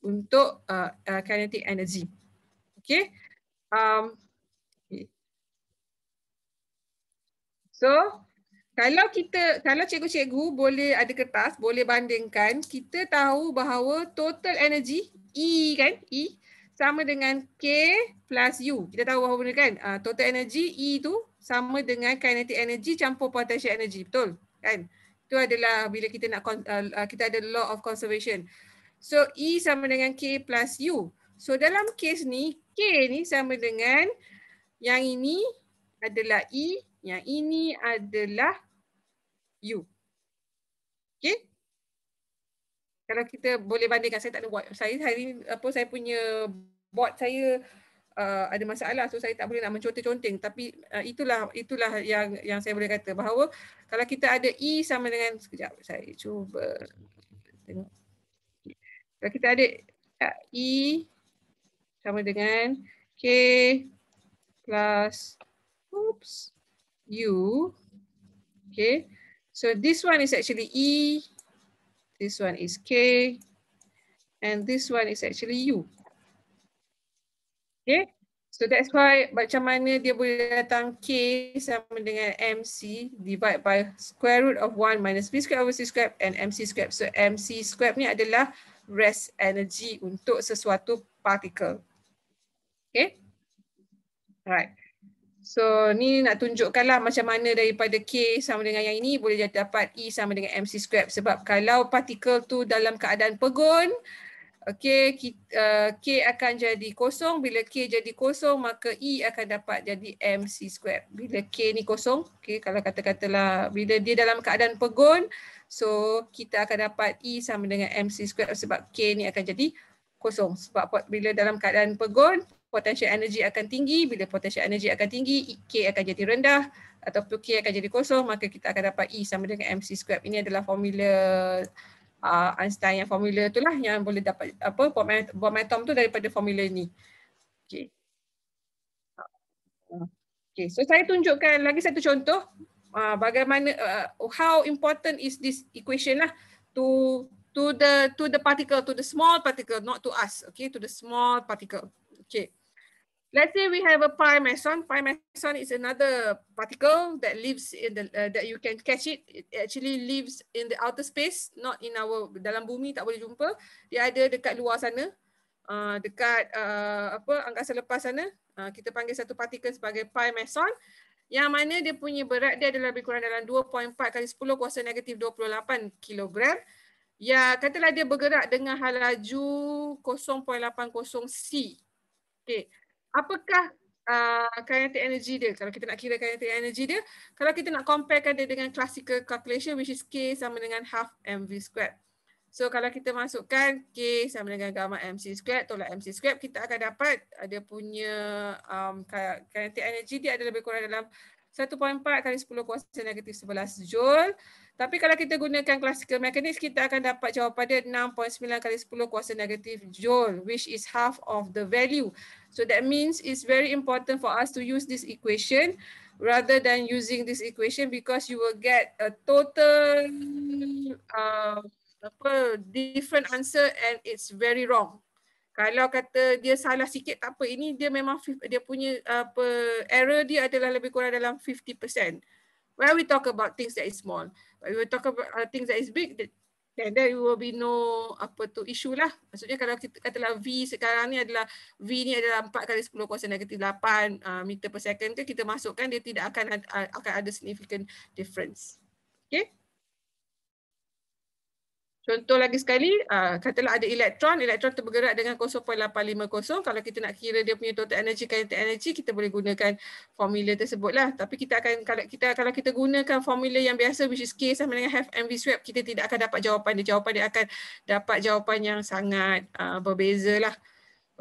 untuk uh, uh, kinetic energy. Okay. Um, okay. So, kalau kita kalau cikgu-cikgu boleh ada kertas boleh bandingkan kita tahu bahawa total energy E kan E sama dengan K plus U kita tahu bahawa kan uh, total energy E tu sama dengan kinetic energy campur potential energy betul kan itu adalah bila kita nak uh, kita ada law of conservation so E sama dengan K plus U so dalam kes ni K ni sama dengan yang ini adalah E yang ini adalah U, Okay? Kalau kita boleh bandingkan, saya tak ada buat. Saya hari ini, apa saya punya buat saya uh, ada masalah. So saya tak boleh nak mencontoh-conteng. Tapi uh, itulah itulah yang yang saya boleh kata bahawa kalau kita ada E sama dengan, sekejap saya cuba tengok. Kalau kita ada uh, E sama dengan K plus oops, U. Okay. So this one is actually E, this one is K, and this one is actually U. Okay, so that's why macam mana dia boleh datang K sama dengan MC divide by square root of 1 minus B square over C square and MC square. So MC square ni adalah rest energy untuk sesuatu particle. Okay, right. So ni nak tunjukkan lah macam mana daripada K sama dengan yang ini boleh jadi dapat E sama dengan MC square sebab kalau partikel tu dalam keadaan pegun okay, K, uh, eh, K akan jadi kosong, bila K jadi kosong maka E akan dapat jadi MC square bila K ni kosong, okay, kalau kata-katalah bila dia dalam keadaan pegun so kita akan dapat E sama dengan MC square sebab K ni akan jadi kosong sebab bila dalam keadaan pegun potensial energi akan tinggi. Bila potensial energi akan tinggi, K akan jadi rendah ataupun K akan jadi kosong, maka kita akan dapat E sama dengan MC squared. Ini adalah formula uh, Einstein yang formula itulah yang boleh dapat apa bom atom tu daripada formula ni. Okay. Okay, so saya tunjukkan lagi satu contoh uh, bagaimana uh, how important is this equation lah to to the to the particle to the small particle not to us okay to the small particle okay let's say we have a pi meson. Pi meson is another particle that lives in the uh, that you can catch it. It actually lives in the outer space, not in our dalam bumi tak boleh jumpa. Dia ada dekat luar sana, uh, dekat uh, apa angkasa lepas sana. Uh, kita panggil satu particle sebagai pi meson. Yang mana dia punya berat dia adalah lebih kurang dalam 2.4 kali 10 kuasa negatif 28 kilogram. Ya, katalah dia bergerak dengan halaju 0.80 C. Okay apakah uh, kinetic energy dia kalau kita nak kira kinetic energy dia kalau kita nak comparekan dia dengan classical calculation which is k sama dengan half mv squared so kalau kita masukkan k sama dengan gamma mc squared tolak mc squared kita akan dapat ada uh, punya um, kinetic energy dia ada lebih kurang dalam 1.4 kali 10 kuasa negatif 11 joule. Tapi kalau kita gunakan classical mechanics, kita akan dapat jawapan dia 6.9 kali 10 kuasa negatif joule, which is half of the value. So that means it's very important for us to use this equation rather than using this equation because you will get a total uh, different answer and it's very wrong. Kalau kata dia salah sikit tak apa ini dia memang dia punya uh, apa error dia adalah lebih kurang dalam 50%. When we talk about things that is small, when we talk about uh, things that is big, then there will be no apa tu isu lah. Maksudnya kalau kita katalah V sekarang ni adalah V ni adalah 4 kali 10 kuasa negatif 8 uh, meter per second ke kita masukkan dia tidak akan uh, akan ada significant difference. Okay. Contoh lagi sekali, ah, katalah ada elektron, elektron tu bergerak dengan 0.850. Kalau kita nak kira dia punya total energy, kinetic energy, kita boleh gunakan formula tersebutlah. Tapi kita akan kalau kita kalau kita gunakan formula yang biasa, which is K sama dengan half mv swap, kita tidak akan dapat jawapan. Dia jawapan dia akan dapat jawapan yang sangat uh, berbeza lah.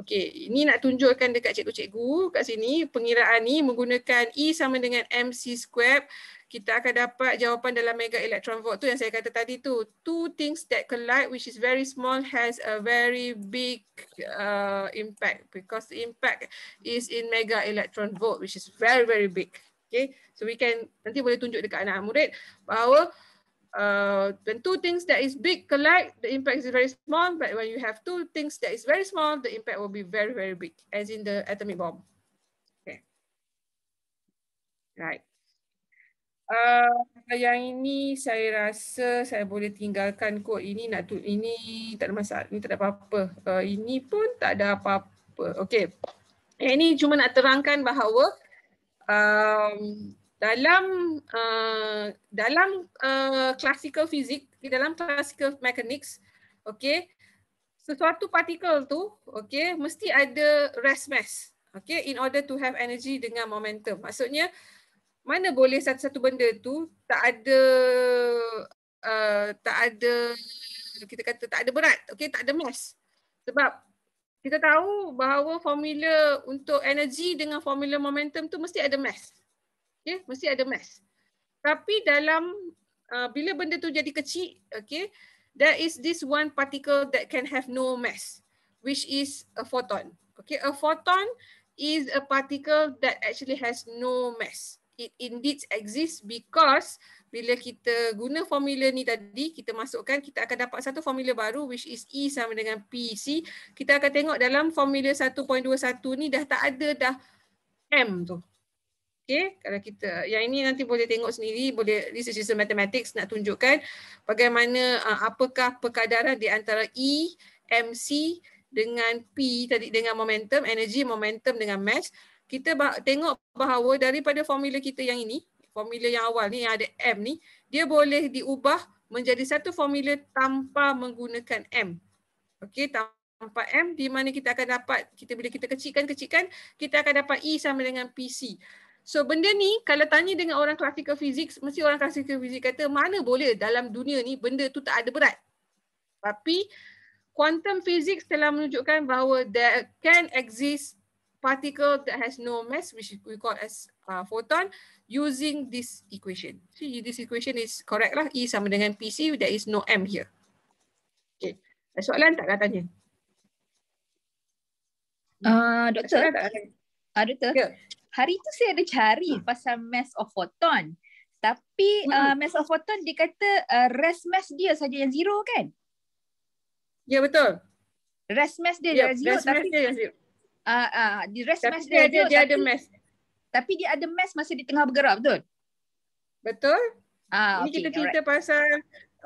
Okey, ini nak tunjukkan dekat cikgu-cikgu kat sini, pengiraan ni menggunakan E sama dengan mc squared kita akan dapat jawapan dalam mega electron volt tu yang saya kata tadi tu two things that collide which is very small has a very big uh, impact because impact is in mega electron volt which is very very big okay so we can nanti boleh tunjuk dekat anak murid bahawa uh, when two things that is big collide the impact is very small but when you have two things that is very small the impact will be very very big as in the atomic bomb okay right Uh, yang ini saya rasa saya boleh tinggalkan kot. Ini nak tu ini tak ada masalah. Ini tak ada apa-apa. Uh, ini pun tak ada apa-apa. Okey. Ini cuma nak terangkan bahawa um, dalam uh, dalam uh, classical fizik, di dalam classical mechanics, okey. Sesuatu partikel tu, okey, mesti ada rest mass. Okey, in order to have energy dengan momentum. Maksudnya mana boleh satu-satu benda tu tak ada uh, tak ada kita kata tak ada berat okey tak ada mass sebab kita tahu bahawa formula untuk energi dengan formula momentum tu mesti ada mass okey mesti ada mass tapi dalam uh, bila benda tu jadi kecil okey there is this one particle that can have no mass which is a photon okey a photon is a particle that actually has no mass it indeed exists because bila kita guna formula ni tadi, kita masukkan, kita akan dapat satu formula baru which is E sama dengan PC. Kita akan tengok dalam formula 1.21 ni dah tak ada dah M tu. Okay, kalau kita, yang ini nanti boleh tengok sendiri, boleh research is mathematics nak tunjukkan bagaimana uh, apakah perkadaran di antara E, MC dengan P tadi dengan momentum, energy, momentum dengan mass kita bah- tengok bahawa daripada formula kita yang ini, formula yang awal ni yang ada M ni, dia boleh diubah menjadi satu formula tanpa menggunakan M. Okey, tanpa M di mana kita akan dapat, kita bila kita kecilkan-kecilkan, kita akan dapat E sama dengan PC. So benda ni kalau tanya dengan orang classical fizik mesti orang classical fizik kata mana boleh dalam dunia ni benda tu tak ada berat. Tapi quantum fizik telah menunjukkan bahawa there can exist particle that has no mass, which we call as uh, photon, using this equation. See, this equation is correct lah. E sama dengan PC, there is no M here. Okay. Ada soalan tak katanya? Uh, doktor, tak uh, doktor. Yeah. hari tu saya ada cari huh. Hmm. pasal mass of photon. Tapi hmm. uh, mass of photon, dia kata uh, rest mass dia saja yang zero kan? Ya, yeah, betul. Rest mass dia yeah, ya, yang zero. Rest tapi mass dia yang zero. Ah, uh, uh, di rest tapi dia, dia ada, dia ada mask. Tapi dia ada mask masa di tengah bergerak, betul? Betul. Ah, Ini okay, kita cerita alright. pasal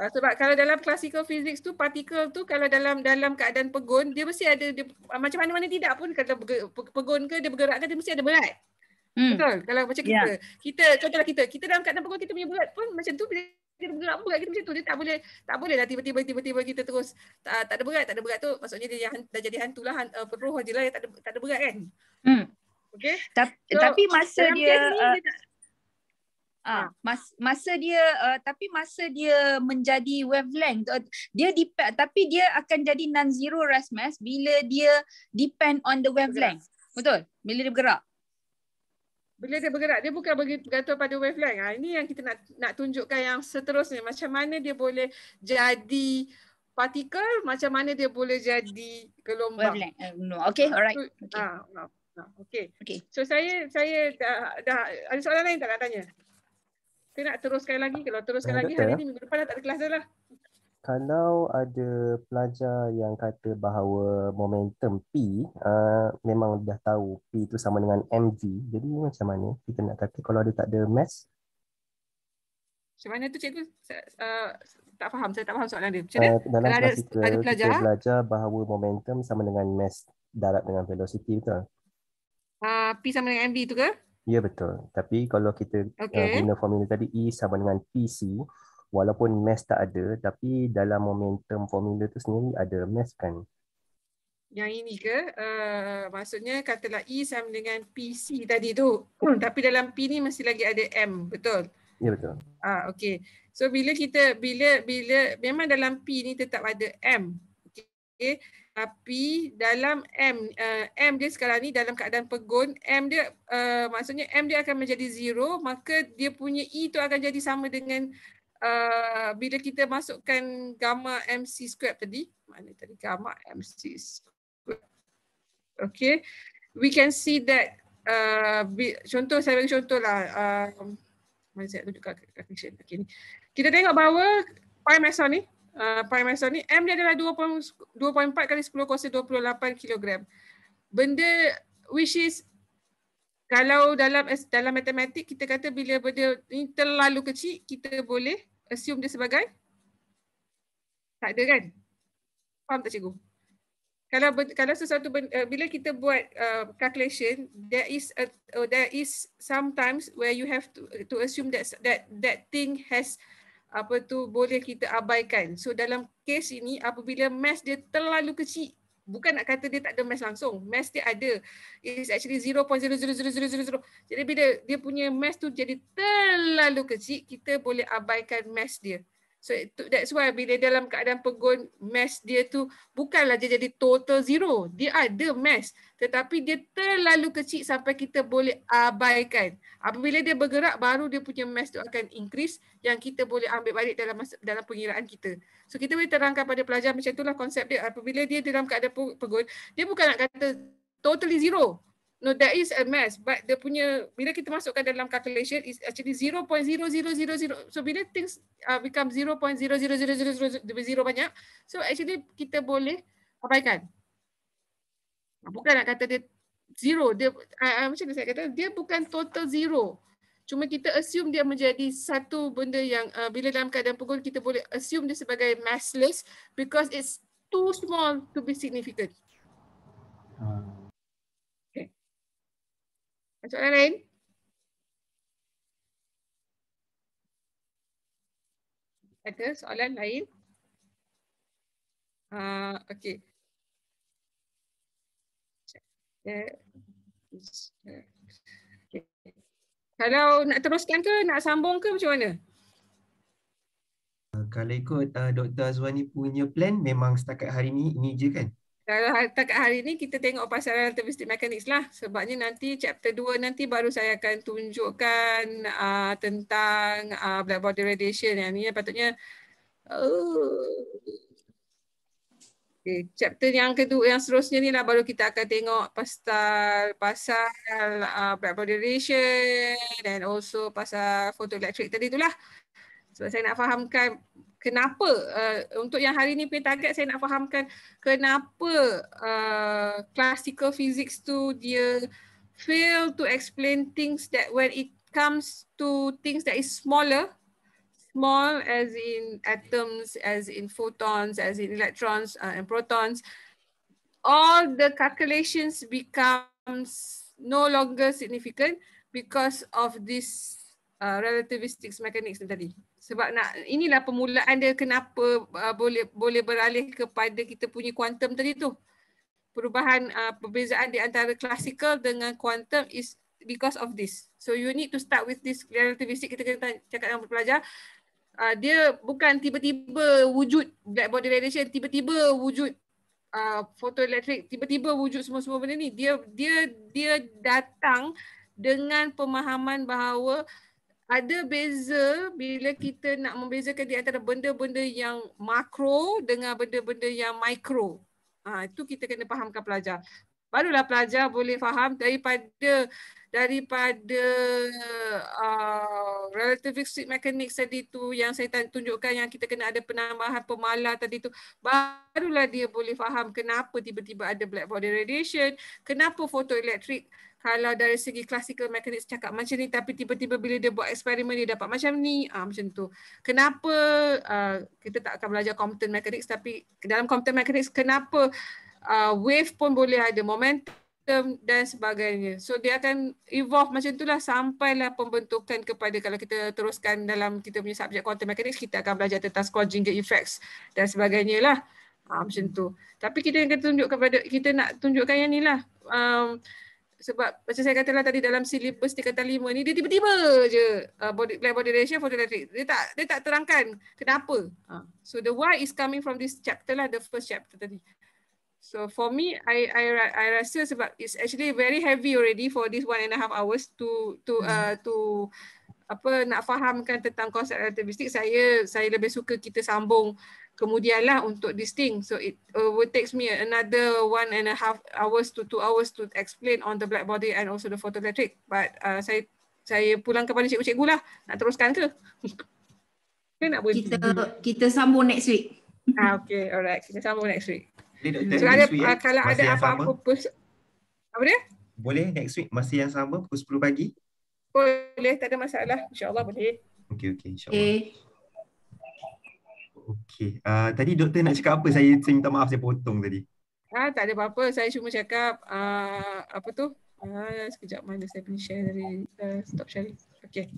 uh, sebab kalau dalam classical physics tu partikel tu kalau dalam dalam keadaan pegun dia mesti ada dia, ah, macam mana-mana tidak pun kalau pegun ke dia bergerak ke dia mesti ada berat. Hmm. Betul. Kalau macam yeah. kita kita contohlah kita kita dalam keadaan pegun kita punya berat pun macam tu bila kita bergerak berat kita macam tu dia tak boleh tak boleh lah tiba-tiba tiba-tiba kita terus tak, tak ada berat tak ada berat tu maksudnya dia dah jadi hantu lah hant, uh, eh, peruh je lah, yang tak ada tak ada berat kan hmm. okey Ta- so, tapi masa dia, eh, dia, uh, ah, dia ah mas, masa dia uh, tapi masa dia menjadi wavelength uh, dia depend tapi dia akan jadi non zero resmass bila dia depend on the wavelength betul bila dia bergerak bila dia bergerak dia bukan bergantung pada wavelength. Ha, ini yang kita nak nak tunjukkan yang seterusnya macam mana dia boleh jadi partikel, macam mana dia boleh jadi gelombang. Uh, no. Okay, alright. Okay. Ha, okay. okay. So saya saya dah, dah ada soalan lain tak nak tanya? Kita nak teruskan lagi. Kalau teruskan lagi hari ini ya? minggu depan dah tak ada kelas dah lah kalau ada pelajar yang kata bahawa momentum P uh, memang dah tahu P itu sama dengan MV. Jadi macam mana kita nak kata kalau dia tak ada mass? Macam mana tu cikgu? Uh, tak faham. Saya tak faham soalan dia. Macam ah, mana? Uh, dalam kalau ada, ada pelajar, kita belajar bahawa momentum sama dengan mass darab dengan velocity betul? Uh, P sama dengan MV tu ke? Ya betul. Tapi kalau kita okay. uh, guna formula tadi E sama dengan PC walaupun mass tak ada tapi dalam momentum formula tu sendiri ada mass kan yang ini ke uh, maksudnya katalah E sama dengan PC tadi tu hmm, tapi dalam P ni masih lagi ada M betul ya betul ah okey so bila kita bila bila memang dalam P ni tetap ada M okey tapi dalam M uh, M dia sekarang ni dalam keadaan pegun M dia uh, maksudnya M dia akan menjadi zero maka dia punya E tu akan jadi sama dengan Ah, bila kita masukkan gamma MC squared tadi, mana tadi gamma MC squared. Okay, we can see that, uh, contoh saya bagi contoh lah, uh, mana saya tunjukkan calculation. Okay, ni. kita tengok bahawa pi meson ni, uh, pi meson ni, M dia adalah 2.4 kali 10 kuasa 28 kilogram. Benda which is kalau dalam dalam matematik kita kata bila benda ni terlalu kecil kita boleh assume dia sebagai tak ada kan faham tak cikgu kalau kalau sesuatu benda, eh, bila kita buat uh, calculation there is a, uh, there is sometimes where you have to to assume that that that thing has apa tu boleh kita abaikan so dalam case ini apabila mass dia terlalu kecil bukan nak kata dia tak ada mass langsung mass dia ada It's actually 0.00000 jadi bila dia punya mass tu jadi terlalu kecil kita boleh abaikan mass dia So that's why bila dalam keadaan pegun mass dia tu bukanlah dia jadi total zero. Dia ada mass tetapi dia terlalu kecil sampai kita boleh abaikan. Apabila dia bergerak baru dia punya mass tu akan increase yang kita boleh ambil balik dalam dalam pengiraan kita. So kita boleh terangkan pada pelajar macam itulah konsep dia. Apabila dia dalam keadaan pegun, dia bukan nak kata totally zero. No, that is a mass, But dia punya, bila kita masukkan dalam calculation, is actually 0.0000. So, bila things uh, become 0.00000, 0 banyak, so actually kita boleh abaikan. Bukan nak kata dia zero. Dia, uh, uh, macam mana saya kata, dia bukan total zero. Cuma kita assume dia menjadi satu benda yang uh, bila dalam keadaan pukul, kita boleh assume dia sebagai massless because it's too small to be significant. Ah. Soalan lain? Ada soalan lain? Uh, okay. okay. Kalau nak teruskan ke, nak sambung ke macam mana? Ah, kalau ikut uh, ah, Dr. Azwani punya plan, memang setakat hari ni, ini je kan? Kalau ha-, tak hari ni kita tengok pasal relativistic mechanics lah sebabnya nanti chapter 2 nanti baru saya akan tunjukkan uh, tentang uh, black body radiation yang ni patutnya uh. Oh. okay. chapter yang kedua yang seterusnya ni lah baru kita akan tengok pasal pasal uh, black body radiation dan also pasal photoelectric tadi itulah sebab saya nak fahamkan kenapa uh, untuk yang hari ni punya target saya nak fahamkan kenapa uh, classical physics tu dia fail to explain things that when it comes to things that is smaller small as in atoms as in photons as in electrons uh, and protons all the calculations becomes no longer significant because of this uh, relativistic mechanics tadi sebab nak inilah permulaan dia kenapa uh, boleh boleh beralih kepada kita punya quantum tadi tu perubahan uh, perbezaan di antara classical dengan quantum is because of this so you need to start with this relativistic kita kena cakap dengan pelajar uh, dia bukan tiba-tiba wujud black body radiation tiba-tiba wujud fotoelektrik uh, tiba-tiba wujud semua-semua benda ni dia dia dia datang dengan pemahaman bahawa uh, ada beza bila kita nak membezakan di antara benda-benda yang makro dengan benda-benda yang mikro. Ha, itu kita kena fahamkan pelajar. Barulah pelajar boleh faham daripada daripada uh, relativistic mechanics tadi tu yang saya tunjukkan yang kita kena ada penambahan pemalar tadi tu barulah dia boleh faham kenapa tiba-tiba ada black body radiation kenapa fotoelektrik kalau dari segi classical mechanics cakap macam ni tapi tiba-tiba bila dia buat eksperimen dia dapat macam ni ah uh, macam tu kenapa uh, kita tak akan belajar quantum mechanics tapi dalam quantum mechanics kenapa uh, wave pun boleh ada momentum dan sebagainya so dia akan evolve macam itulah sampailah pembentukan kepada kalau kita teruskan dalam kita punya subjek quantum mechanics kita akan belajar tentang Schrodinger effects dan sebagainya lah Ha, macam tu. Tapi kita akan tunjuk kepada, kita nak tunjukkan yang ni lah. Um, sebab macam saya katalah tadi dalam silibus tingkatan lima ni dia tiba-tiba je uh, body black body radiation photoelectric dia tak dia tak terangkan kenapa uh. so the why is coming from this chapter lah the first chapter tadi so for me i i i rasa sebab it's actually very heavy already for this one and a half hours to to hmm. uh, to apa nak fahamkan tentang konsep relativistik saya saya lebih suka kita sambung kemudianlah untuk this thing. So it uh, would takes me another one and a half hours to two hours to explain on the black body and also the photoelectric. But uh, saya saya pulang kepada cikgu-cikgu lah. Nak teruskan ke? Okay, *laughs* nak kita kita sambung next week. Ah, okay, alright. Kita sambung next week. Jadi, so, next week ah, kalau ada apa-apa pers- apa dia? Boleh next week masih yang sama pukul 10 pagi? Boleh, tak ada masalah. InsyaAllah boleh. Okay, okay. InsyaAllah. Okay okey. Uh, tadi doktor nak cakap apa? Saya saya minta maaf saya potong tadi. Ah, tak ada apa-apa. Saya cuma cakap uh, apa tu? Uh, sekejap mana saya punya share dari uh, stop sharing. Okey.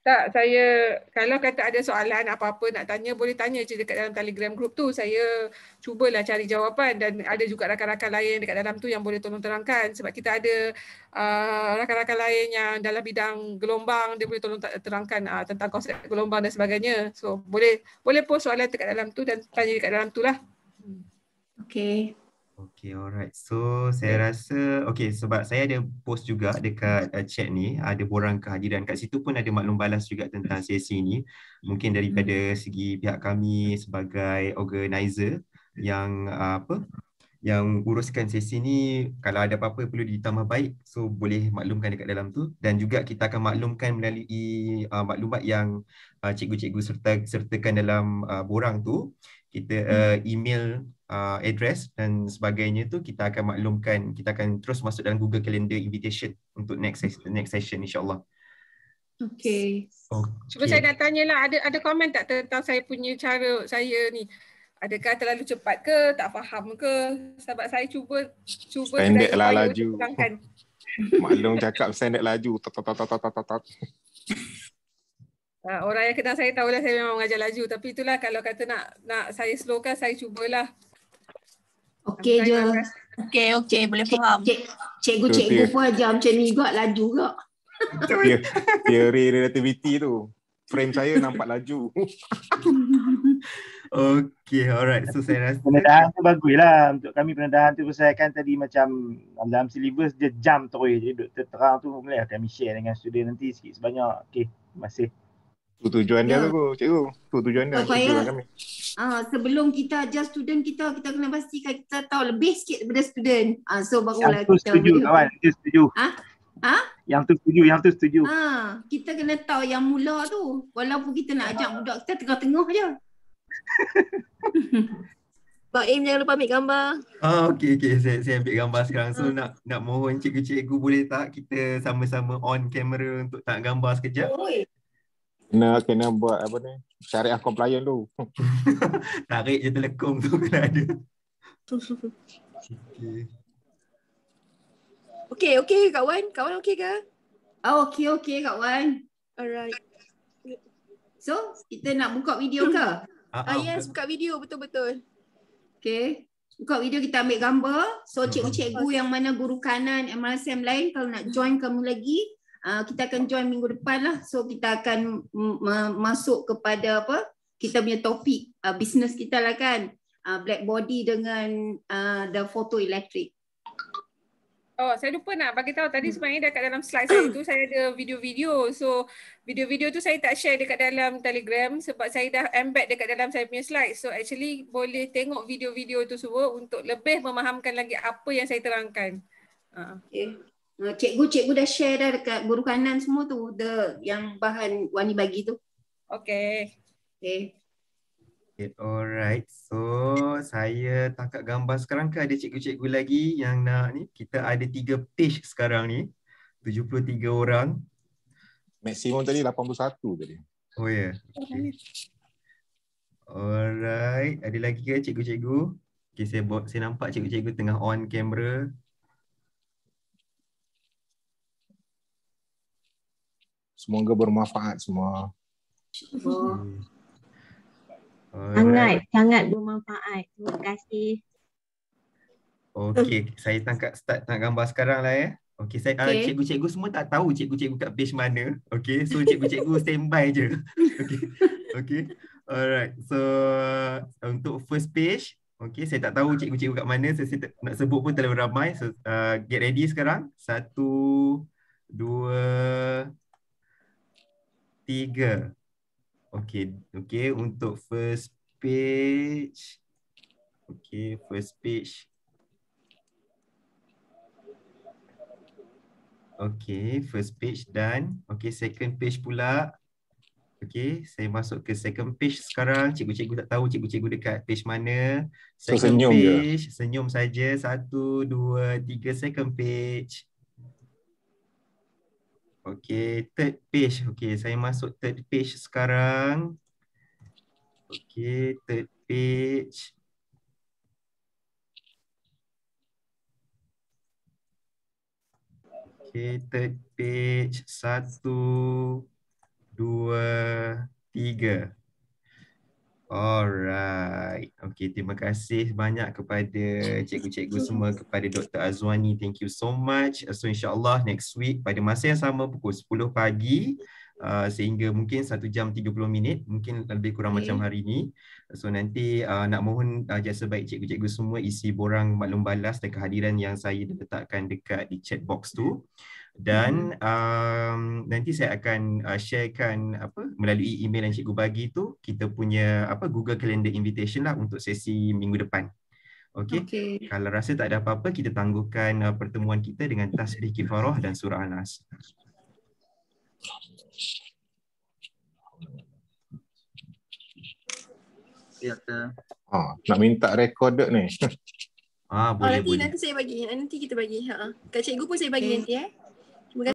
Tak, saya kalau kata ada soalan apa-apa nak tanya boleh tanya je dekat dalam Telegram group tu. Saya cubalah cari jawapan dan ada juga rakan-rakan lain dekat dalam tu yang boleh tolong terangkan sebab kita ada uh, rakan-rakan lain yang dalam bidang gelombang dia boleh tolong terangkan uh, tentang konsep gelombang dan sebagainya. So boleh boleh post soalan dekat dalam tu dan tanya dekat dalam tu lah. Okay, Okay alright so saya rasa okay sebab saya ada post juga dekat uh, chat ni ada borang kehadiran kat situ pun ada maklum balas juga tentang sesi ni mungkin daripada hmm. segi pihak kami sebagai organizer yang uh, apa yang uruskan sesi ni kalau ada apa-apa perlu ditambah baik so boleh maklumkan dekat dalam tu dan juga kita akan maklumkan melalui uh, maklumat yang uh, cikgu-cikgu serta sertakan dalam uh, borang tu kita uh, email uh, address dan sebagainya tu kita akan maklumkan kita akan terus masuk dalam Google Calendar invitation untuk next session, next session insyaallah. Okay. okay. Cuba saya nak lah. ada ada komen tak tentang saya punya cara saya ni. Adakah terlalu cepat ke, tak faham ke? Sebab saya cuba cuba pendek lah laju. Maklum cakap pendek laju. Uh, orang yang kenal saya tahulah saya memang mengajar laju. Tapi itulah kalau kata nak nak saya slowkan, saya cubalah. Okey je. Okey, okey. Boleh faham. Cik, cik, cikgu, so, cikgu pun ajar macam ni juga. Laju juga. Teori relativity tu. Frame saya nampak laju. *laughs* okey, alright. So saya rasa. Penedahan tu bagus lah. Untuk kami penedahan tu saya kan tadi macam dalam syllabus dia jam terus. Jadi doktor terang tu boleh lah kami share dengan student nanti sikit sebanyak. Okey, masih. Tu tujuan dia yeah. tu cikgu. Tu tujuan dia. Supaya, tujuan kami. Uh, sebelum kita ajar student kita, kita kena pastikan kita tahu lebih sikit daripada student. Uh, so barulah Yang kita setuju mula. kawan. Yang setuju. Ha? Ha? Yang tu setuju, yang tu setuju. Ha, kita kena tahu yang mula tu. Walaupun kita nak ajak budak kita tengah-tengah aja *laughs* Pak Im jangan lupa ambil gambar. Ah okey okey saya saya ambil gambar sekarang. So ha. nak nak mohon cikgu-cikgu boleh tak kita sama-sama on camera untuk tak gambar sekejap? Oi kena kena buat apa ni syariah compliant tu *laughs* tarik je telekom tu kena ada okey okey okay, kak wan kak wan okey ke oh okey okey kak wan alright so kita nak buka video ke ah uh, yes buka video betul betul okey Buka video kita ambil gambar. So hmm. cikgu-cikgu yang mana guru kanan MRSM lain kalau nak join kamu lagi, Ah, kita akan join minggu depan lah. So kita akan masuk kepada apa kita punya topik uh, ah, bisnes kita lah kan. Uh, black body dengan uh, the photoelectric. Oh, saya lupa nak bagi tahu tadi hmm. sebenarnya dekat dalam slide saya tu saya ada video-video. So, video-video tu saya tak share dekat dalam Telegram sebab saya dah embed dekat dalam saya punya slide. So, actually boleh tengok video-video tu semua untuk lebih memahamkan lagi apa yang saya terangkan. Okay. Ah, cikgu-cikgu dah share dah dekat guru kanan semua tu the yang bahan Wani bagi tu. Okay. Okay. okay alright. So saya tangkap gambar sekarang ke ada cikgu-cikgu lagi yang nak ni? Kita ada tiga page sekarang ni. 73 orang. Maksimum tadi 81 tadi. Oh ya. Yeah. Okay. Alright. Ada lagi ke cikgu-cikgu? Okay, saya, saya nampak cikgu-cikgu tengah on camera. Semoga bermanfaat semua. Hmm. Sangat, hmm. sangat bermanfaat. Terima kasih. Okey, saya tangkap start tak gambar sekarang lah ya. Eh. Okey, saya ah, okay. Uh, cikgu-cikgu semua tak tahu cikgu-cikgu kat page mana. Okey, so cikgu-cikgu *laughs* standby je. Okey. Okey. Alright. So uh, untuk first page, okey, saya tak tahu cikgu-cikgu kat mana. Saya, saya nak sebut pun terlalu ramai. So uh, get ready sekarang. Satu, dua, tiga. Okay, okay untuk first page. Okay, first page. Okay, first page done. Okay, second page pula. Okay, saya masuk ke second page sekarang. Cikgu-cikgu tak tahu cikgu-cikgu dekat page mana. Second so, senyum page, je. senyum saja. Satu, dua, tiga, second page. Okay, third page. Okay, saya masuk third page sekarang. Okay, third page. Okay, third page. Satu, dua, tiga. Alright. Okay, terima kasih banyak kepada cikgu-cikgu semua, kepada Dr. Azwani. Thank you so much. So, insyaAllah next week pada masa yang sama pukul 10 pagi uh, sehingga mungkin 1 jam 30 minit, mungkin lebih kurang okay. macam hari ini. So, nanti uh, nak mohon uh, jasa baik cikgu-cikgu semua isi borang maklum balas dan kehadiran yang saya letakkan dekat di chat box tu. Yeah dan hmm. um, nanti saya akan uh, sharekan apa melalui email yang cikgu bagi tu kita punya apa Google Calendar invitation lah untuk sesi minggu depan. Okey. Okay. Kalau rasa tak ada apa-apa kita tangguhkan uh, pertemuan kita dengan tasbih kifarah dan surah anas. nas Ya. Ah, nak minta rekod ni. *laughs* Ah, oh, boleh, oh, nanti, boleh. Nanti saya bagi. Nanti kita bagi. Ha. Kak cikgu pun saya bagi okay. nanti eh.